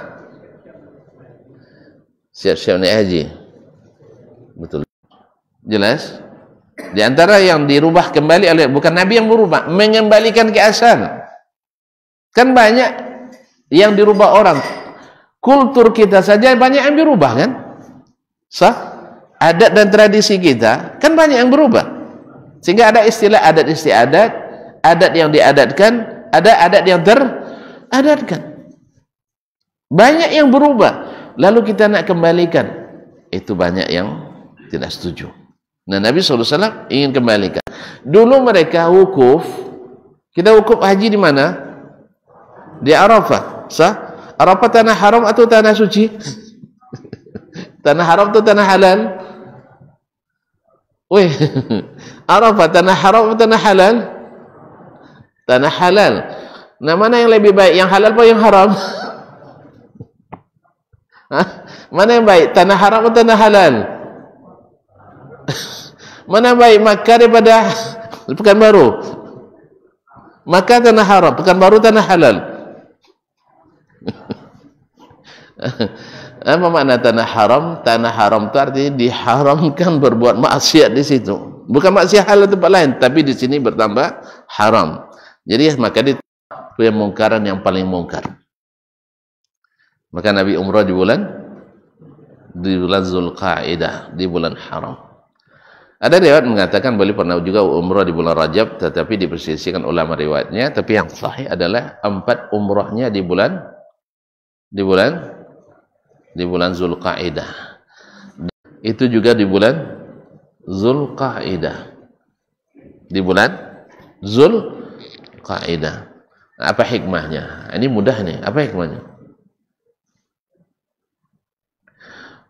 A: Siap-siap naik haji. Betul. Jelas? Di antara yang dirubah kembali oleh bukan Nabi yang berubah, mengembalikan ke asal. Kan banyak yang dirubah orang. Kultur kita saja banyak yang dirubah kan? sah adat dan tradisi kita kan banyak yang berubah sehingga ada istilah adat istiadat adat yang diadatkan ada adat yang teradatkan banyak yang berubah lalu kita nak kembalikan itu banyak yang tidak setuju nah Nabi SAW ingin kembalikan dulu mereka wukuf kita wukuf haji di mana? di Arafah sah? Arafah tanah haram atau tanah suci? tanah haram tu tanah halal weh arafah tanah haram atau tanah halal tanah halal nah mana yang lebih baik yang halal atau yang haram ha? mana yang baik tanah haram atau tanah halal mana baik Makkah daripada pekan baru Makkah tanah haram pekan baru tanah halal Apa makna tanah haram? Tanah haram itu artinya diharamkan berbuat maksiat di situ. Bukan maksiat halal tempat lain, tapi di sini bertambah haram. Jadi maka di kemungkaran yang paling mungkar. Maka Nabi umrah di bulan di bulan Zulqa'idah, di bulan haram. Ada riwayat mengatakan beliau pernah juga umrah di bulan Rajab tetapi dipersisikan ulama riwayatnya, tapi yang sahih adalah empat umrahnya di bulan di bulan di bulan Zulqaidah. Itu juga di bulan Zulqaidah. Di bulan Zulqaidah. Nah, apa hikmahnya? Ini mudah nih. Apa hikmahnya?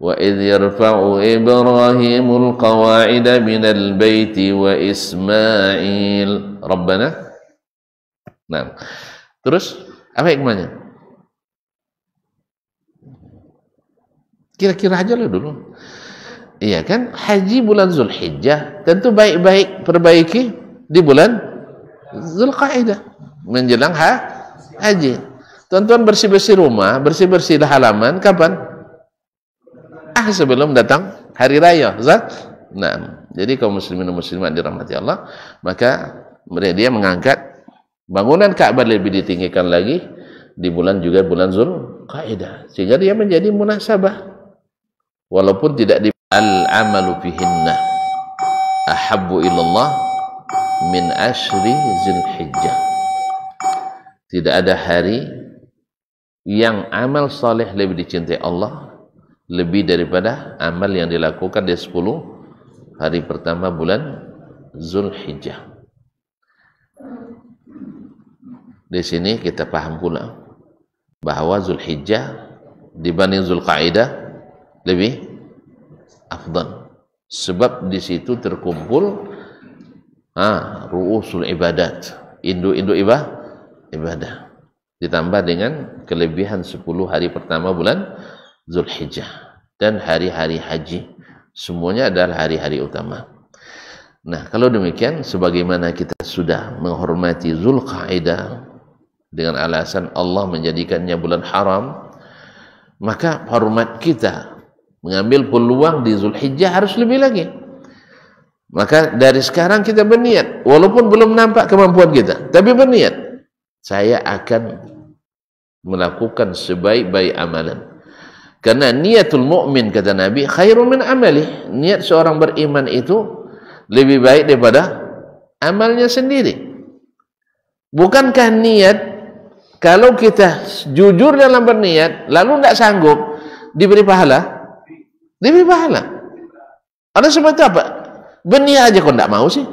A: Wa idh yarfa'u Ibrahimul qawa'ida minal baiti wa Ismail. Rabbana. Nah. Terus apa hikmahnya? Kira-kira aja lo dulu. Iya kan? Haji bulan Zulhijjah tentu baik-baik perbaiki di bulan Zulqaidah menjelang ha haji. Tuan-tuan bersih-bersih rumah, bersih-bersih halaman kapan? Ah sebelum datang hari raya, Zat. Nah, jadi kaum muslimin dan muslimat dirahmati Allah, maka dia mengangkat bangunan Ka'bah lebih ditinggikan lagi di bulan juga bulan Zulqaidah sehingga dia menjadi munasabah walaupun tidak di al amalu bihinna ahabbu ilallah min ashri zulhijjah tidak ada hari yang amal saleh lebih dicintai Allah lebih daripada amal yang dilakukan di 10 hari pertama bulan Zulhijjah. Di sini kita paham pula bahwa Zulhijjah dibanding Zulqaidah lebih afdal sebab di situ terkumpul ah ruusul ibadat indu indu ibadah ibadah ditambah dengan kelebihan 10 hari pertama bulan Zulhijjah dan hari-hari haji semuanya adalah hari-hari utama Nah, kalau demikian, sebagaimana kita sudah menghormati Zulqaidah dengan alasan Allah menjadikannya bulan haram, maka hormat kita mengambil peluang di Zulhijjah harus lebih lagi maka dari sekarang kita berniat walaupun belum nampak kemampuan kita tapi berniat saya akan melakukan sebaik-baik amalan karena niatul mu'min kata Nabi khairun min amali niat seorang beriman itu lebih baik daripada amalnya sendiri bukankah niat kalau kita jujur dalam berniat lalu tidak sanggup diberi pahala demi pahala ada seperti apa benih aja kok tidak mau sih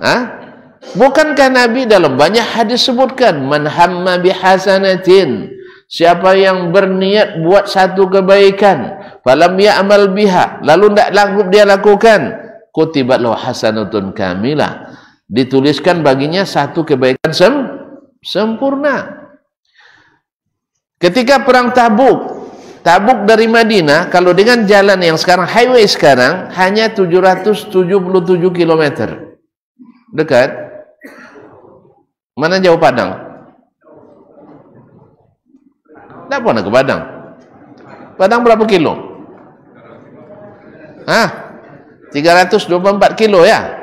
A: Hah? Bukankah Nabi dalam banyak hadis sebutkan man hamma bihasanatin siapa yang berniat buat satu kebaikan falam amal biha lalu tidak lakukan dia lakukan kutibat loh hasanatun kamilah dituliskan baginya satu kebaikan sem sempurna ketika perang Tabuk Tabuk dari Madinah kalau dengan jalan yang sekarang highway sekarang hanya 777 km. Dekat. Mana jauh Padang? Tidak pernah ke Padang. Padang berapa kilo? Hah? 324 kilo ya.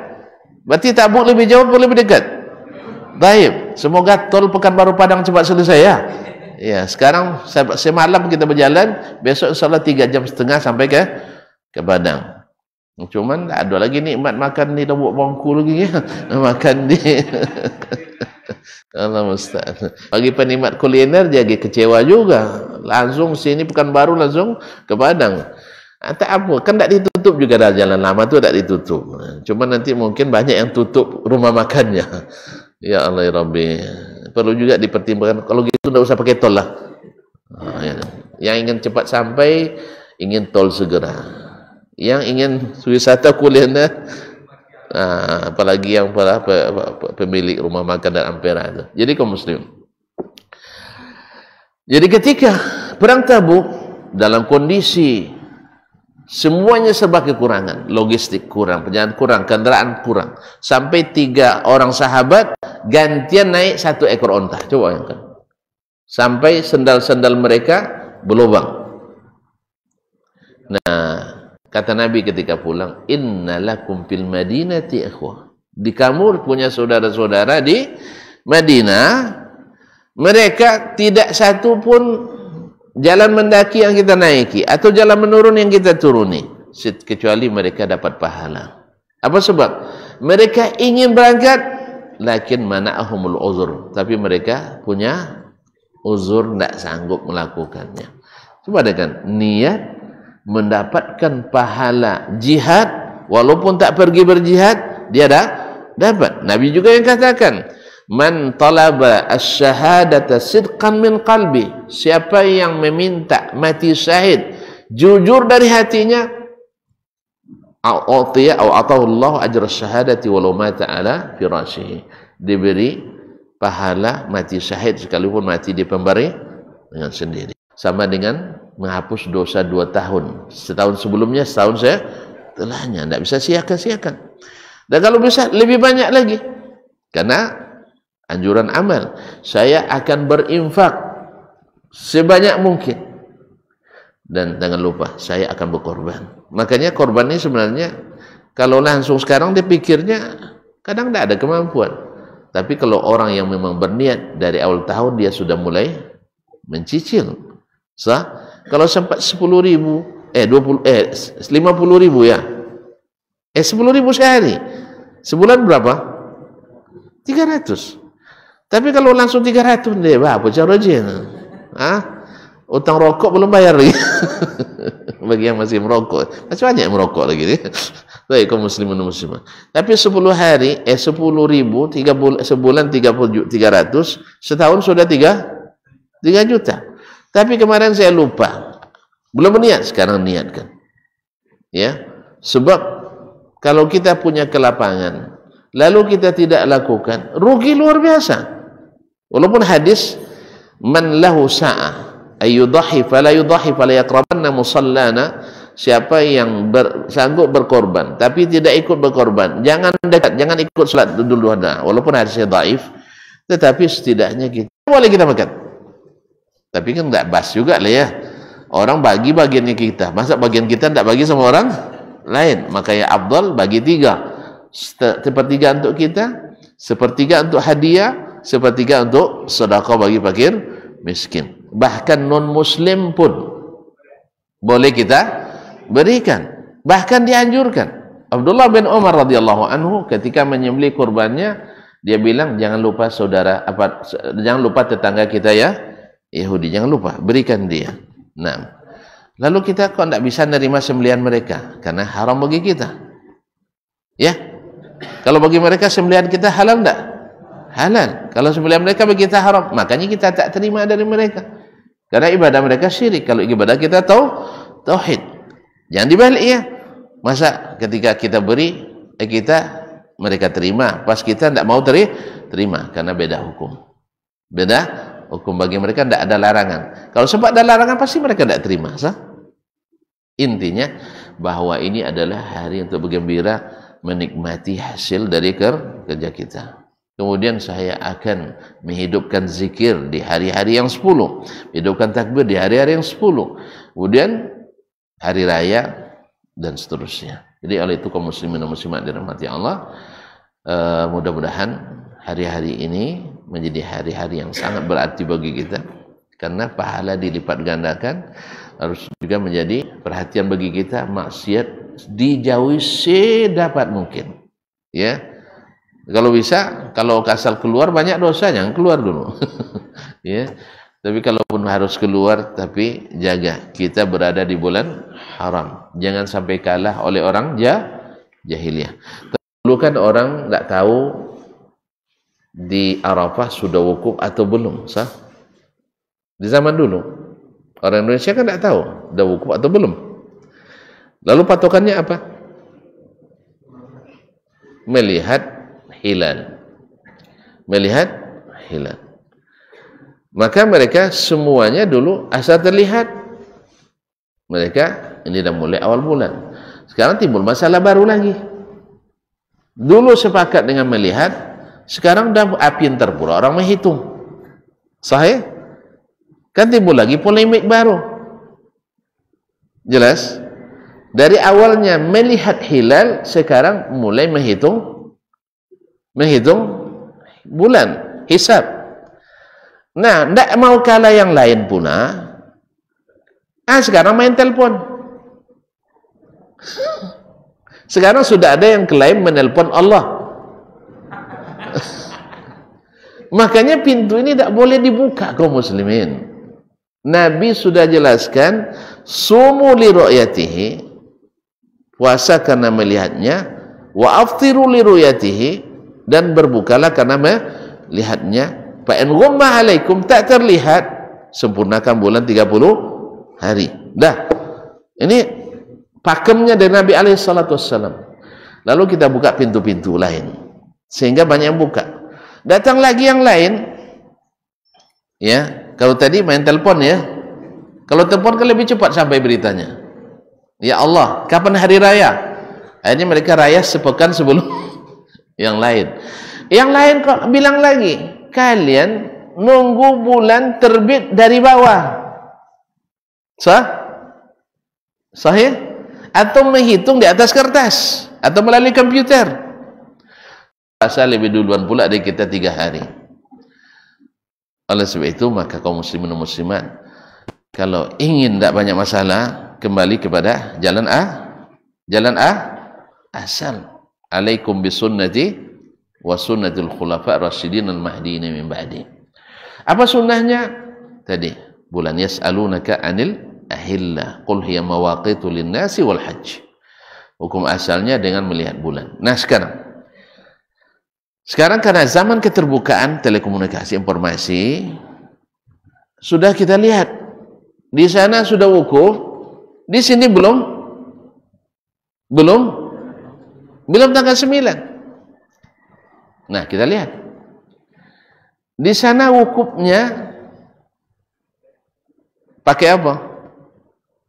A: Berarti tabuk lebih jauh atau lebih dekat? Baik. Semoga tol Pekanbaru Padang cepat selesai ya. Ya, sekarang semalam kita berjalan, besok insyaallah tiga jam setengah sampai ke ke Padang. Cuman ada lagi nikmat makan ni dah buat lagi ya. Makan di Allah mustahil. Bagi penikmat kuliner jadi kecewa juga. Langsung sini bukan baru langsung ke Padang. Ha, ah, tak apa, kan tak ditutup juga dah jalan lama tu tak ditutup. Cuma nanti mungkin banyak yang tutup rumah makannya. Ya Allah ya perlu juga dipertimbangkan kalau gitu tidak usah pakai tol lah nah, ya. yang ingin cepat sampai ingin tol segera yang ingin wisata kuliner nah, apalagi yang para pemilik rumah makan dan ampera itu jadi kaum muslim jadi ketika perang tabuk dalam kondisi semuanya serba kekurangan, logistik kurang, penjagaan kurang, kendaraan kurang, sampai tiga orang sahabat gantian naik satu ekor onta coba bayangkan sampai sendal-sendal mereka berlubang nah Kata Nabi ketika pulang, "Innalakum fil Madinati ikhwah." Di kamu punya saudara-saudara di Madinah. Mereka tidak satu pun jalan mendaki yang kita naiki atau jalan menurun yang kita turuni kecuali mereka dapat pahala. Apa sebab? Mereka ingin berangkat lakin mana'ahumul uzur tapi mereka punya uzur tidak sanggup melakukannya coba dengan niat mendapatkan pahala jihad walaupun tak pergi berjihad dia dah dapat Nabi juga yang katakan man talaba asyhadata sidqan min qalbi siapa yang meminta mati syahid jujur dari hatinya au utiya au atahu Allah ajr syahadati walau mata ala firasyihi diberi pahala mati syahid sekalipun mati di pemberi dengan sendiri sama dengan menghapus dosa dua tahun setahun sebelumnya setahun saya telahnya tidak bisa siakan-siakan dan kalau bisa lebih banyak lagi karena anjuran amal saya akan berinfak sebanyak mungkin dan jangan lupa saya akan berkorban makanya korban ini sebenarnya kalau langsung sekarang dia pikirnya kadang tidak ada kemampuan tapi kalau orang yang memang berniat dari awal tahun dia sudah mulai mencicil sah kalau sempat 10 ribu eh 20 eh 50 ribu ya eh 10 ribu sehari sebulan berapa 300 tapi kalau langsung 300 deh apa cara dia ah utang rokok belum bayar lagi bagi yang masih merokok masih banyak yang merokok lagi ni baik kaum muslimin muslimat tapi 10 hari eh 10 ribu tiga bul sebulan 300 setahun sudah 3 3 juta tapi kemarin saya lupa belum niat sekarang niatkan ya sebab kalau kita punya kelapangan lalu kita tidak lakukan rugi luar biasa walaupun hadis man lahu sa'ah ayyudhi fala yudhi fala yaqrabanna musallana siapa yang ber, sanggup berkorban tapi tidak ikut berkorban jangan dekat jangan ikut salat dulu ada walaupun hadisnya daif tetapi setidaknya kita boleh kita makan tapi kan enggak bas juga lah ya orang bagi bagiannya kita masa bagian kita enggak bagi sama orang lain makanya Abdul bagi tiga sepertiga untuk kita sepertiga untuk hadiah sepertiga untuk sedekah bagi fakir miskin bahkan non muslim pun boleh kita berikan bahkan dianjurkan Abdullah bin Umar radhiyallahu anhu ketika menyembelih kurbannya dia bilang jangan lupa saudara apa jangan lupa tetangga kita ya Yahudi jangan lupa berikan dia nah lalu kita kok tidak bisa nerima sembelian mereka karena haram bagi kita ya kalau bagi mereka sembelian kita halal tidak halal kalau sembelian mereka bagi kita haram makanya kita tak terima dari mereka karena ibadah mereka syirik. Kalau ibadah kita tahu tauhid. Jangan dibalik ya. Masa ketika kita beri eh kita mereka terima, pas kita tidak mau teri, terima karena beda hukum. Beda hukum bagi mereka tidak ada larangan. Kalau sempat ada larangan pasti mereka tidak terima, sah? Intinya bahwa ini adalah hari untuk bergembira menikmati hasil dari kerja kita. Kemudian saya akan menghidupkan zikir di hari-hari yang sepuluh, Hidupkan takbir di hari-hari yang sepuluh, Kemudian hari raya dan seterusnya. Jadi oleh itu kaum muslimin dan muslimat dirahmati Allah, eh, mudah-mudahan hari-hari ini menjadi hari-hari yang sangat berarti bagi kita karena pahala dilipat gandakan harus juga menjadi perhatian bagi kita maksiat dijauhi sedapat mungkin ya kalau bisa, kalau kasal keluar banyak dosanya, keluar dulu. ya. Tapi kalaupun harus keluar, tapi jaga kita berada di bulan haram. Jangan sampai kalah oleh orang ja jahiliyah. Dulu kan orang nggak tahu di Arafah sudah wukuf atau belum, sah? Di zaman dulu orang Indonesia kan tidak tahu sudah wukuf atau belum. Lalu patokannya apa? Melihat hilal. Melihat hilal. Maka mereka semuanya dulu asal terlihat. Mereka ini dah mulai awal bulan. Sekarang timbul masalah baru lagi. Dulu sepakat dengan melihat, sekarang dah api yang terpura orang menghitung. Sahih? Kan timbul lagi polemik baru. Jelas? Dari awalnya melihat hilal, sekarang mulai menghitung menghitung bulan hisab nah tidak mau kalah yang lain pula ah sekarang main telepon sekarang sudah ada yang klaim menelpon Allah makanya pintu ini tidak boleh dibuka kaum muslimin Nabi sudah jelaskan sumu li puasa karena melihatnya wa aftiru li dan berbukalah karena melihatnya fa in ghumma alaikum tak terlihat sempurnakan bulan 30 hari dah ini pakemnya dari Nabi alaihi salatu wasallam lalu kita buka pintu-pintu lain sehingga banyak yang buka datang lagi yang lain ya kalau tadi main telepon ya kalau telepon kan lebih cepat sampai beritanya ya Allah kapan hari raya akhirnya mereka raya sepekan sebelum yang lain. Yang lain bilang lagi, kalian nunggu bulan terbit dari bawah. Sah? Sahih? Atau menghitung di atas kertas atau melalui komputer. asal lebih duluan pula dari kita tiga hari. Oleh sebab itu maka kaum muslimin muslimat kalau ingin tidak banyak masalah kembali kepada jalan A, jalan A asal alaikum bisunnati wa sunnatil khulafa rasyidin al-mahdin min ba'di. Apa sunnahnya? Tadi bulan yas'alunaka anil ahilla qul hiya mawaqitu lin-nasi wal hajj. Hukum asalnya dengan melihat bulan. Nah, sekarang sekarang karena zaman keterbukaan telekomunikasi informasi sudah kita lihat di sana sudah wukuf, di sini belum belum belum tanggal 9. Nah, kita lihat. Di sana wukufnya pakai apa?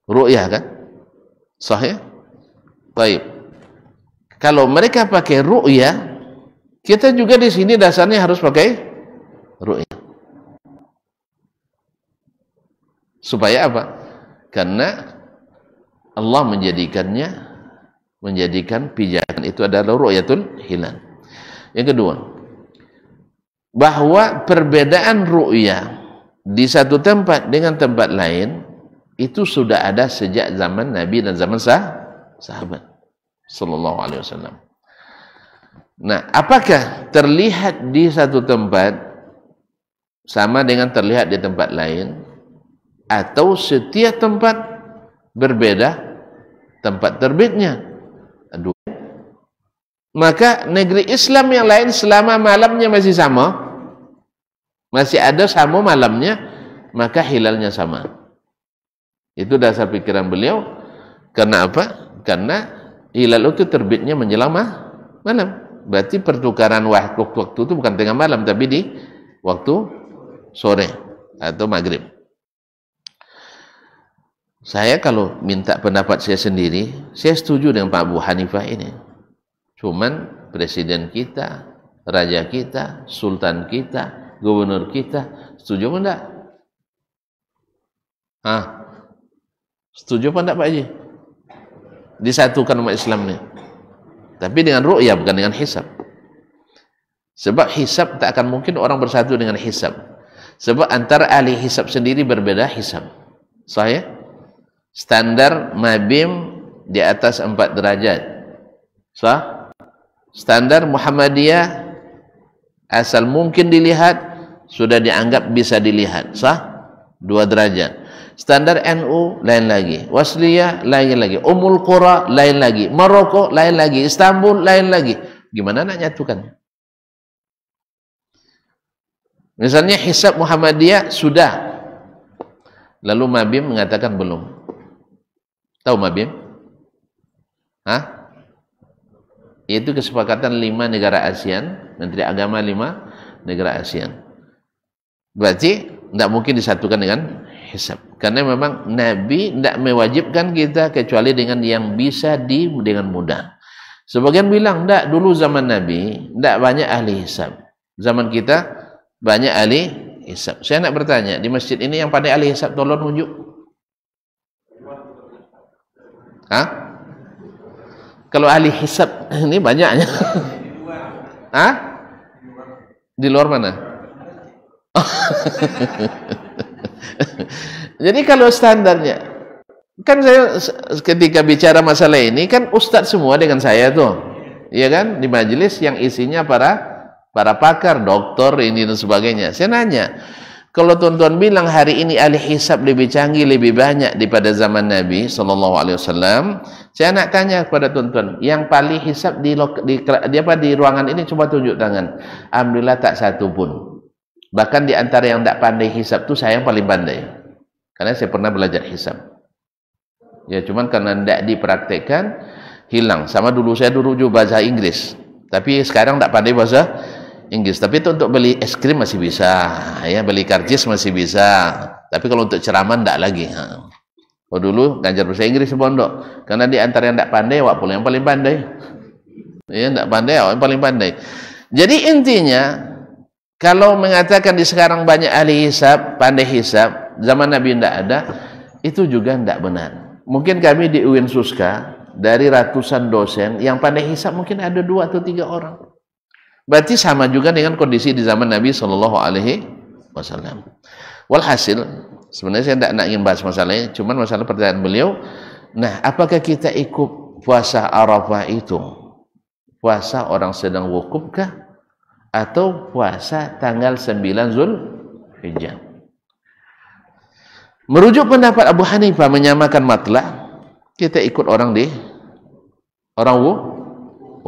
A: Ru'yah kan? Sahih? Baik. Kalau mereka pakai ru'yah, kita juga di sini dasarnya harus pakai ru'yah. Supaya apa? Karena Allah menjadikannya menjadikan pijakan itu adalah ru'yatul hilal. Yang kedua, bahwa perbedaan ru'ya di satu tempat dengan tempat lain itu sudah ada sejak zaman Nabi dan zaman sah sahabat sallallahu alaihi wasallam. Nah, apakah terlihat di satu tempat sama dengan terlihat di tempat lain atau setiap tempat berbeda tempat terbitnya? dua maka negeri Islam yang lain selama malamnya masih sama masih ada sama malamnya maka hilalnya sama itu dasar pikiran beliau karena apa? karena hilal itu terbitnya menjelang malam berarti pertukaran waktu-waktu itu bukan tengah malam tapi di waktu sore atau maghrib saya kalau minta pendapat saya sendiri, saya setuju dengan Pak Abu Hanifah ini. Cuman presiden kita, raja kita, sultan kita, gubernur kita, setuju apa enggak? Ah, setuju apa enggak Pak Haji? Disatukan umat Islam ini. Tapi dengan ru'yah, bukan dengan hisab. Sebab hisab tak akan mungkin orang bersatu dengan hisab. Sebab antara ahli hisab sendiri berbeda hisab. Saya? So, standar mabim di atas 4 derajat sah standar Muhammadiyah asal mungkin dilihat sudah dianggap bisa dilihat sah 2 derajat standar NU lain lagi Wasliyah lain lagi Umul Qura lain lagi Maroko lain lagi Istanbul lain lagi gimana nak nyatukan? misalnya hisab Muhammadiyah sudah lalu Mabim mengatakan belum Tahu Mbak Bim? Hah? Itu kesepakatan lima negara ASEAN, Menteri Agama lima negara ASEAN. Berarti tidak mungkin disatukan dengan hisab. Karena memang Nabi tidak mewajibkan kita kecuali dengan yang bisa di dengan mudah. Sebagian bilang, tidak dulu zaman Nabi, tidak banyak ahli hisab. Zaman kita banyak ahli hisab. Saya nak bertanya, di masjid ini yang pandai ahli hisab, tolong tunjuk. Hah? Kalau ahli hisab ini banyaknya. Hah? Di luar mana? Jadi kalau standarnya kan saya ketika bicara masalah ini kan ustadz semua dengan saya tuh. Iya kan di majelis yang isinya para para pakar, dokter ini dan sebagainya. Saya nanya, kalau tuan-tuan bilang hari ini ahli hisab lebih canggih lebih banyak daripada zaman Nabi sallallahu alaihi wasallam saya nak tanya kepada tuan-tuan yang paling hisab di di, di, apa, di ruangan ini cuba tunjuk tangan alhamdulillah tak satu pun bahkan di antara yang tak pandai hisab tu saya yang paling pandai karena saya pernah belajar hisab ya cuman karena tak dipraktekkan hilang sama dulu saya dulu juga bahasa Inggris tapi sekarang tak pandai bahasa Inggris. Tapi itu untuk beli es krim masih bisa, ya beli karcis masih bisa. Tapi kalau untuk ceramah tidak lagi. Oh dulu ngajar bahasa Inggris di pondok, karena di antara yang tidak pandai, wak pula yang paling pandai. Ya tidak pandai, wak yang paling pandai. Jadi intinya kalau mengatakan di sekarang banyak ahli hisap, pandai hisap, zaman Nabi tidak ada, itu juga tidak benar. Mungkin kami di UIN Suska dari ratusan dosen yang pandai hisap mungkin ada dua atau tiga orang. Berarti sama juga dengan kondisi di zaman Nabi Shallallahu Alaihi Wasallam. Walhasil, sebenarnya saya tidak ingin bahas masalahnya, cuman masalah pertanyaan beliau. Nah, apakah kita ikut puasa Arafah itu? Puasa orang sedang wukuf kah? Atau puasa tanggal 9 Zul Hijjah? Merujuk pendapat Abu Hanifah menyamakan matlah, kita ikut orang di orang wukuf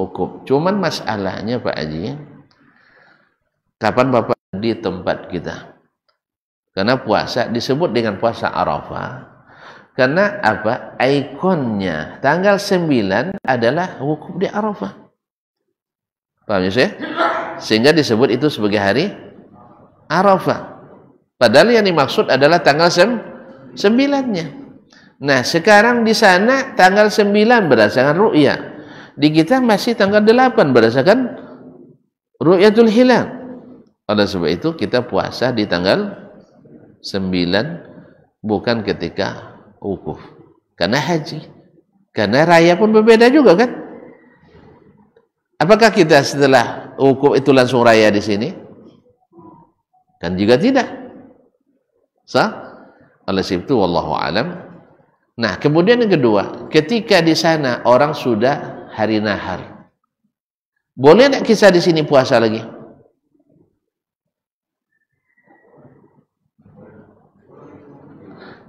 A: Hukum. Cuman masalahnya Pak Haji, kapan Bapak di tempat kita? Karena puasa disebut dengan puasa Arafah. Karena apa? Ikonnya tanggal 9 adalah wukuf di Arafah. Paham ya? Sehingga disebut itu sebagai hari Arafah. Padahal yang dimaksud adalah tanggal 9-nya. Nah, sekarang di sana tanggal 9 berdasarkan ru'ya. Di kita masih tanggal 8 berdasarkan Ru'yatul Hilal. Oleh sebab itu kita puasa di tanggal 9 bukan ketika wukuf. Karena haji. Karena raya pun berbeda juga kan? Apakah kita setelah wukuf itu langsung raya di sini? Kan juga tidak. Sah? Oleh sebab itu wallahu alam. Nah, kemudian yang kedua, ketika di sana orang sudah hari nahar. Boleh nak kisah di sini puasa lagi?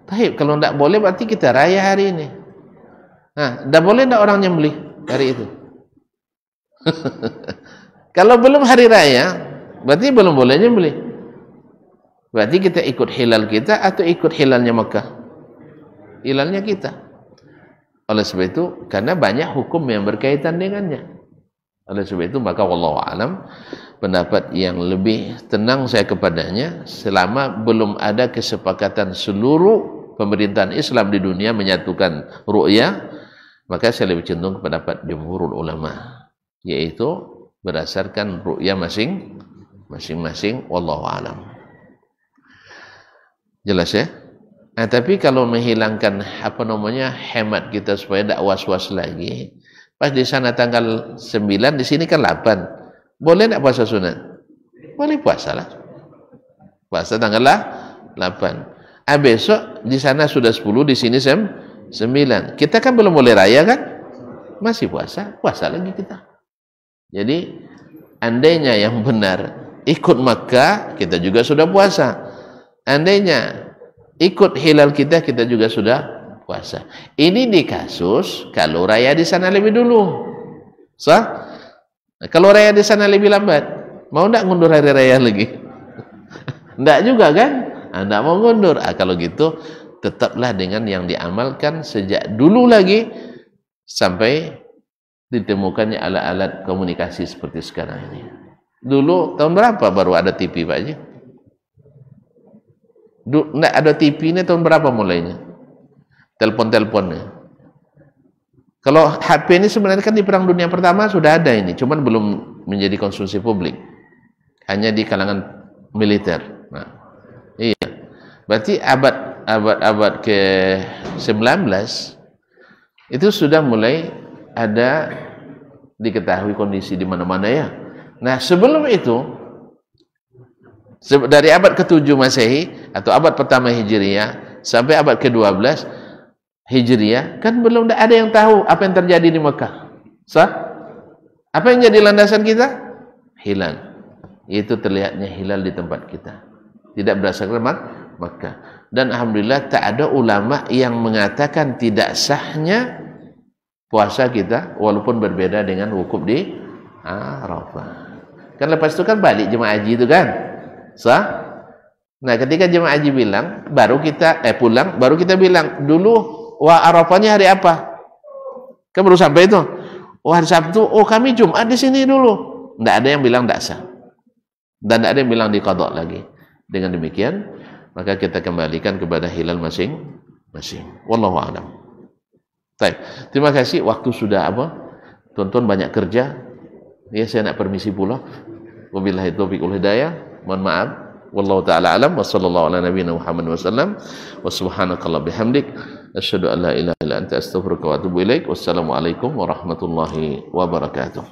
A: Tapi kalau tidak boleh berarti kita raya hari ini. Nah, tidak boleh tidak orang beli hari itu. kalau belum hari raya, berarti belum boleh beli. Berarti kita ikut hilal kita atau ikut hilalnya Mekah? Hilalnya kita. Oleh sebab itu, karena banyak hukum yang berkaitan dengannya. Oleh sebab itu, maka wallahu alam pendapat yang lebih tenang saya kepadanya selama belum ada kesepakatan seluruh pemerintahan Islam di dunia menyatukan ru'yah, maka saya lebih cenderung kepada pendapat jumhurul ulama yaitu berdasarkan ru'yah masing masing-masing wallahu alam. Jelas ya? Nah, tapi kalau menghilangkan apa namanya hemat kita supaya tidak was-was lagi. Pas di sana tanggal 9, di sini kan 8. Boleh tidak puasa sunat? Boleh puasa lah. Puasa tanggal lah 8. Ah, besok di sana sudah 10, di sini sem 9. Kita kan belum boleh raya kan? Masih puasa, puasa lagi kita. Jadi, andainya yang benar ikut Makkah, kita juga sudah puasa. Andainya ikut hilal kita kita juga sudah puasa ini di kasus kalau raya di sana lebih dulu sah nah, kalau raya di sana lebih lambat mau ndak mundur hari raya lagi ndak juga kan anda ah, mau mundur ah, kalau gitu tetaplah dengan yang diamalkan sejak dulu lagi sampai ditemukannya alat-alat komunikasi seperti sekarang ini dulu tahun berapa baru ada TV Pak Haji Du, nah, ada TV ini tahun berapa mulainya? Telepon-teleponnya. Kalau HP ini sebenarnya kan di Perang Dunia Pertama sudah ada ini, cuman belum menjadi konsumsi publik. Hanya di kalangan militer. Nah, iya. Berarti abad abad abad ke 19 itu sudah mulai ada diketahui kondisi di mana-mana ya. Nah, sebelum itu dari abad ke-7 Masehi atau abad pertama Hijriah sampai abad ke-12 Hijriah kan belum ada yang tahu apa yang terjadi di Mekah. Sah? Apa yang jadi landasan kita? Hilal. Itu terlihatnya hilal di tempat kita. Tidak berasal dari Mekah. Dan alhamdulillah tak ada ulama yang mengatakan tidak sahnya puasa kita walaupun berbeda dengan wukuf di Arafah. Kan lepas itu kan balik jemaah haji itu kan sah nah ketika jemaah haji bilang baru kita eh pulang baru kita bilang dulu wah arafahnya hari apa kan baru sampai itu wah oh, hari sabtu oh kami jumat di sini dulu tidak ada yang bilang tidak sah dan tidak ada yang bilang dikodok lagi dengan demikian maka kita kembalikan kepada hilal masing-masing wallahu a'lam Baik. Terima kasih waktu sudah apa? tonton banyak kerja. Ya saya nak permisi pula. Wabillahi taufiq wal hidayah. mohon maaf wallahu taala alam wa sallallahu ala nabiyyina Muhammad wasallam wa subhanakallah bihamdik asyhadu an la ilaha illa anta astaghfiruka wa atubu ilaik wassalamualaikum warahmatullahi wabarakatuh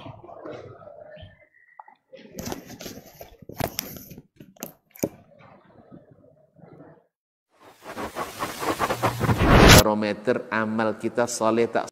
A: barometer amal kita soleh tak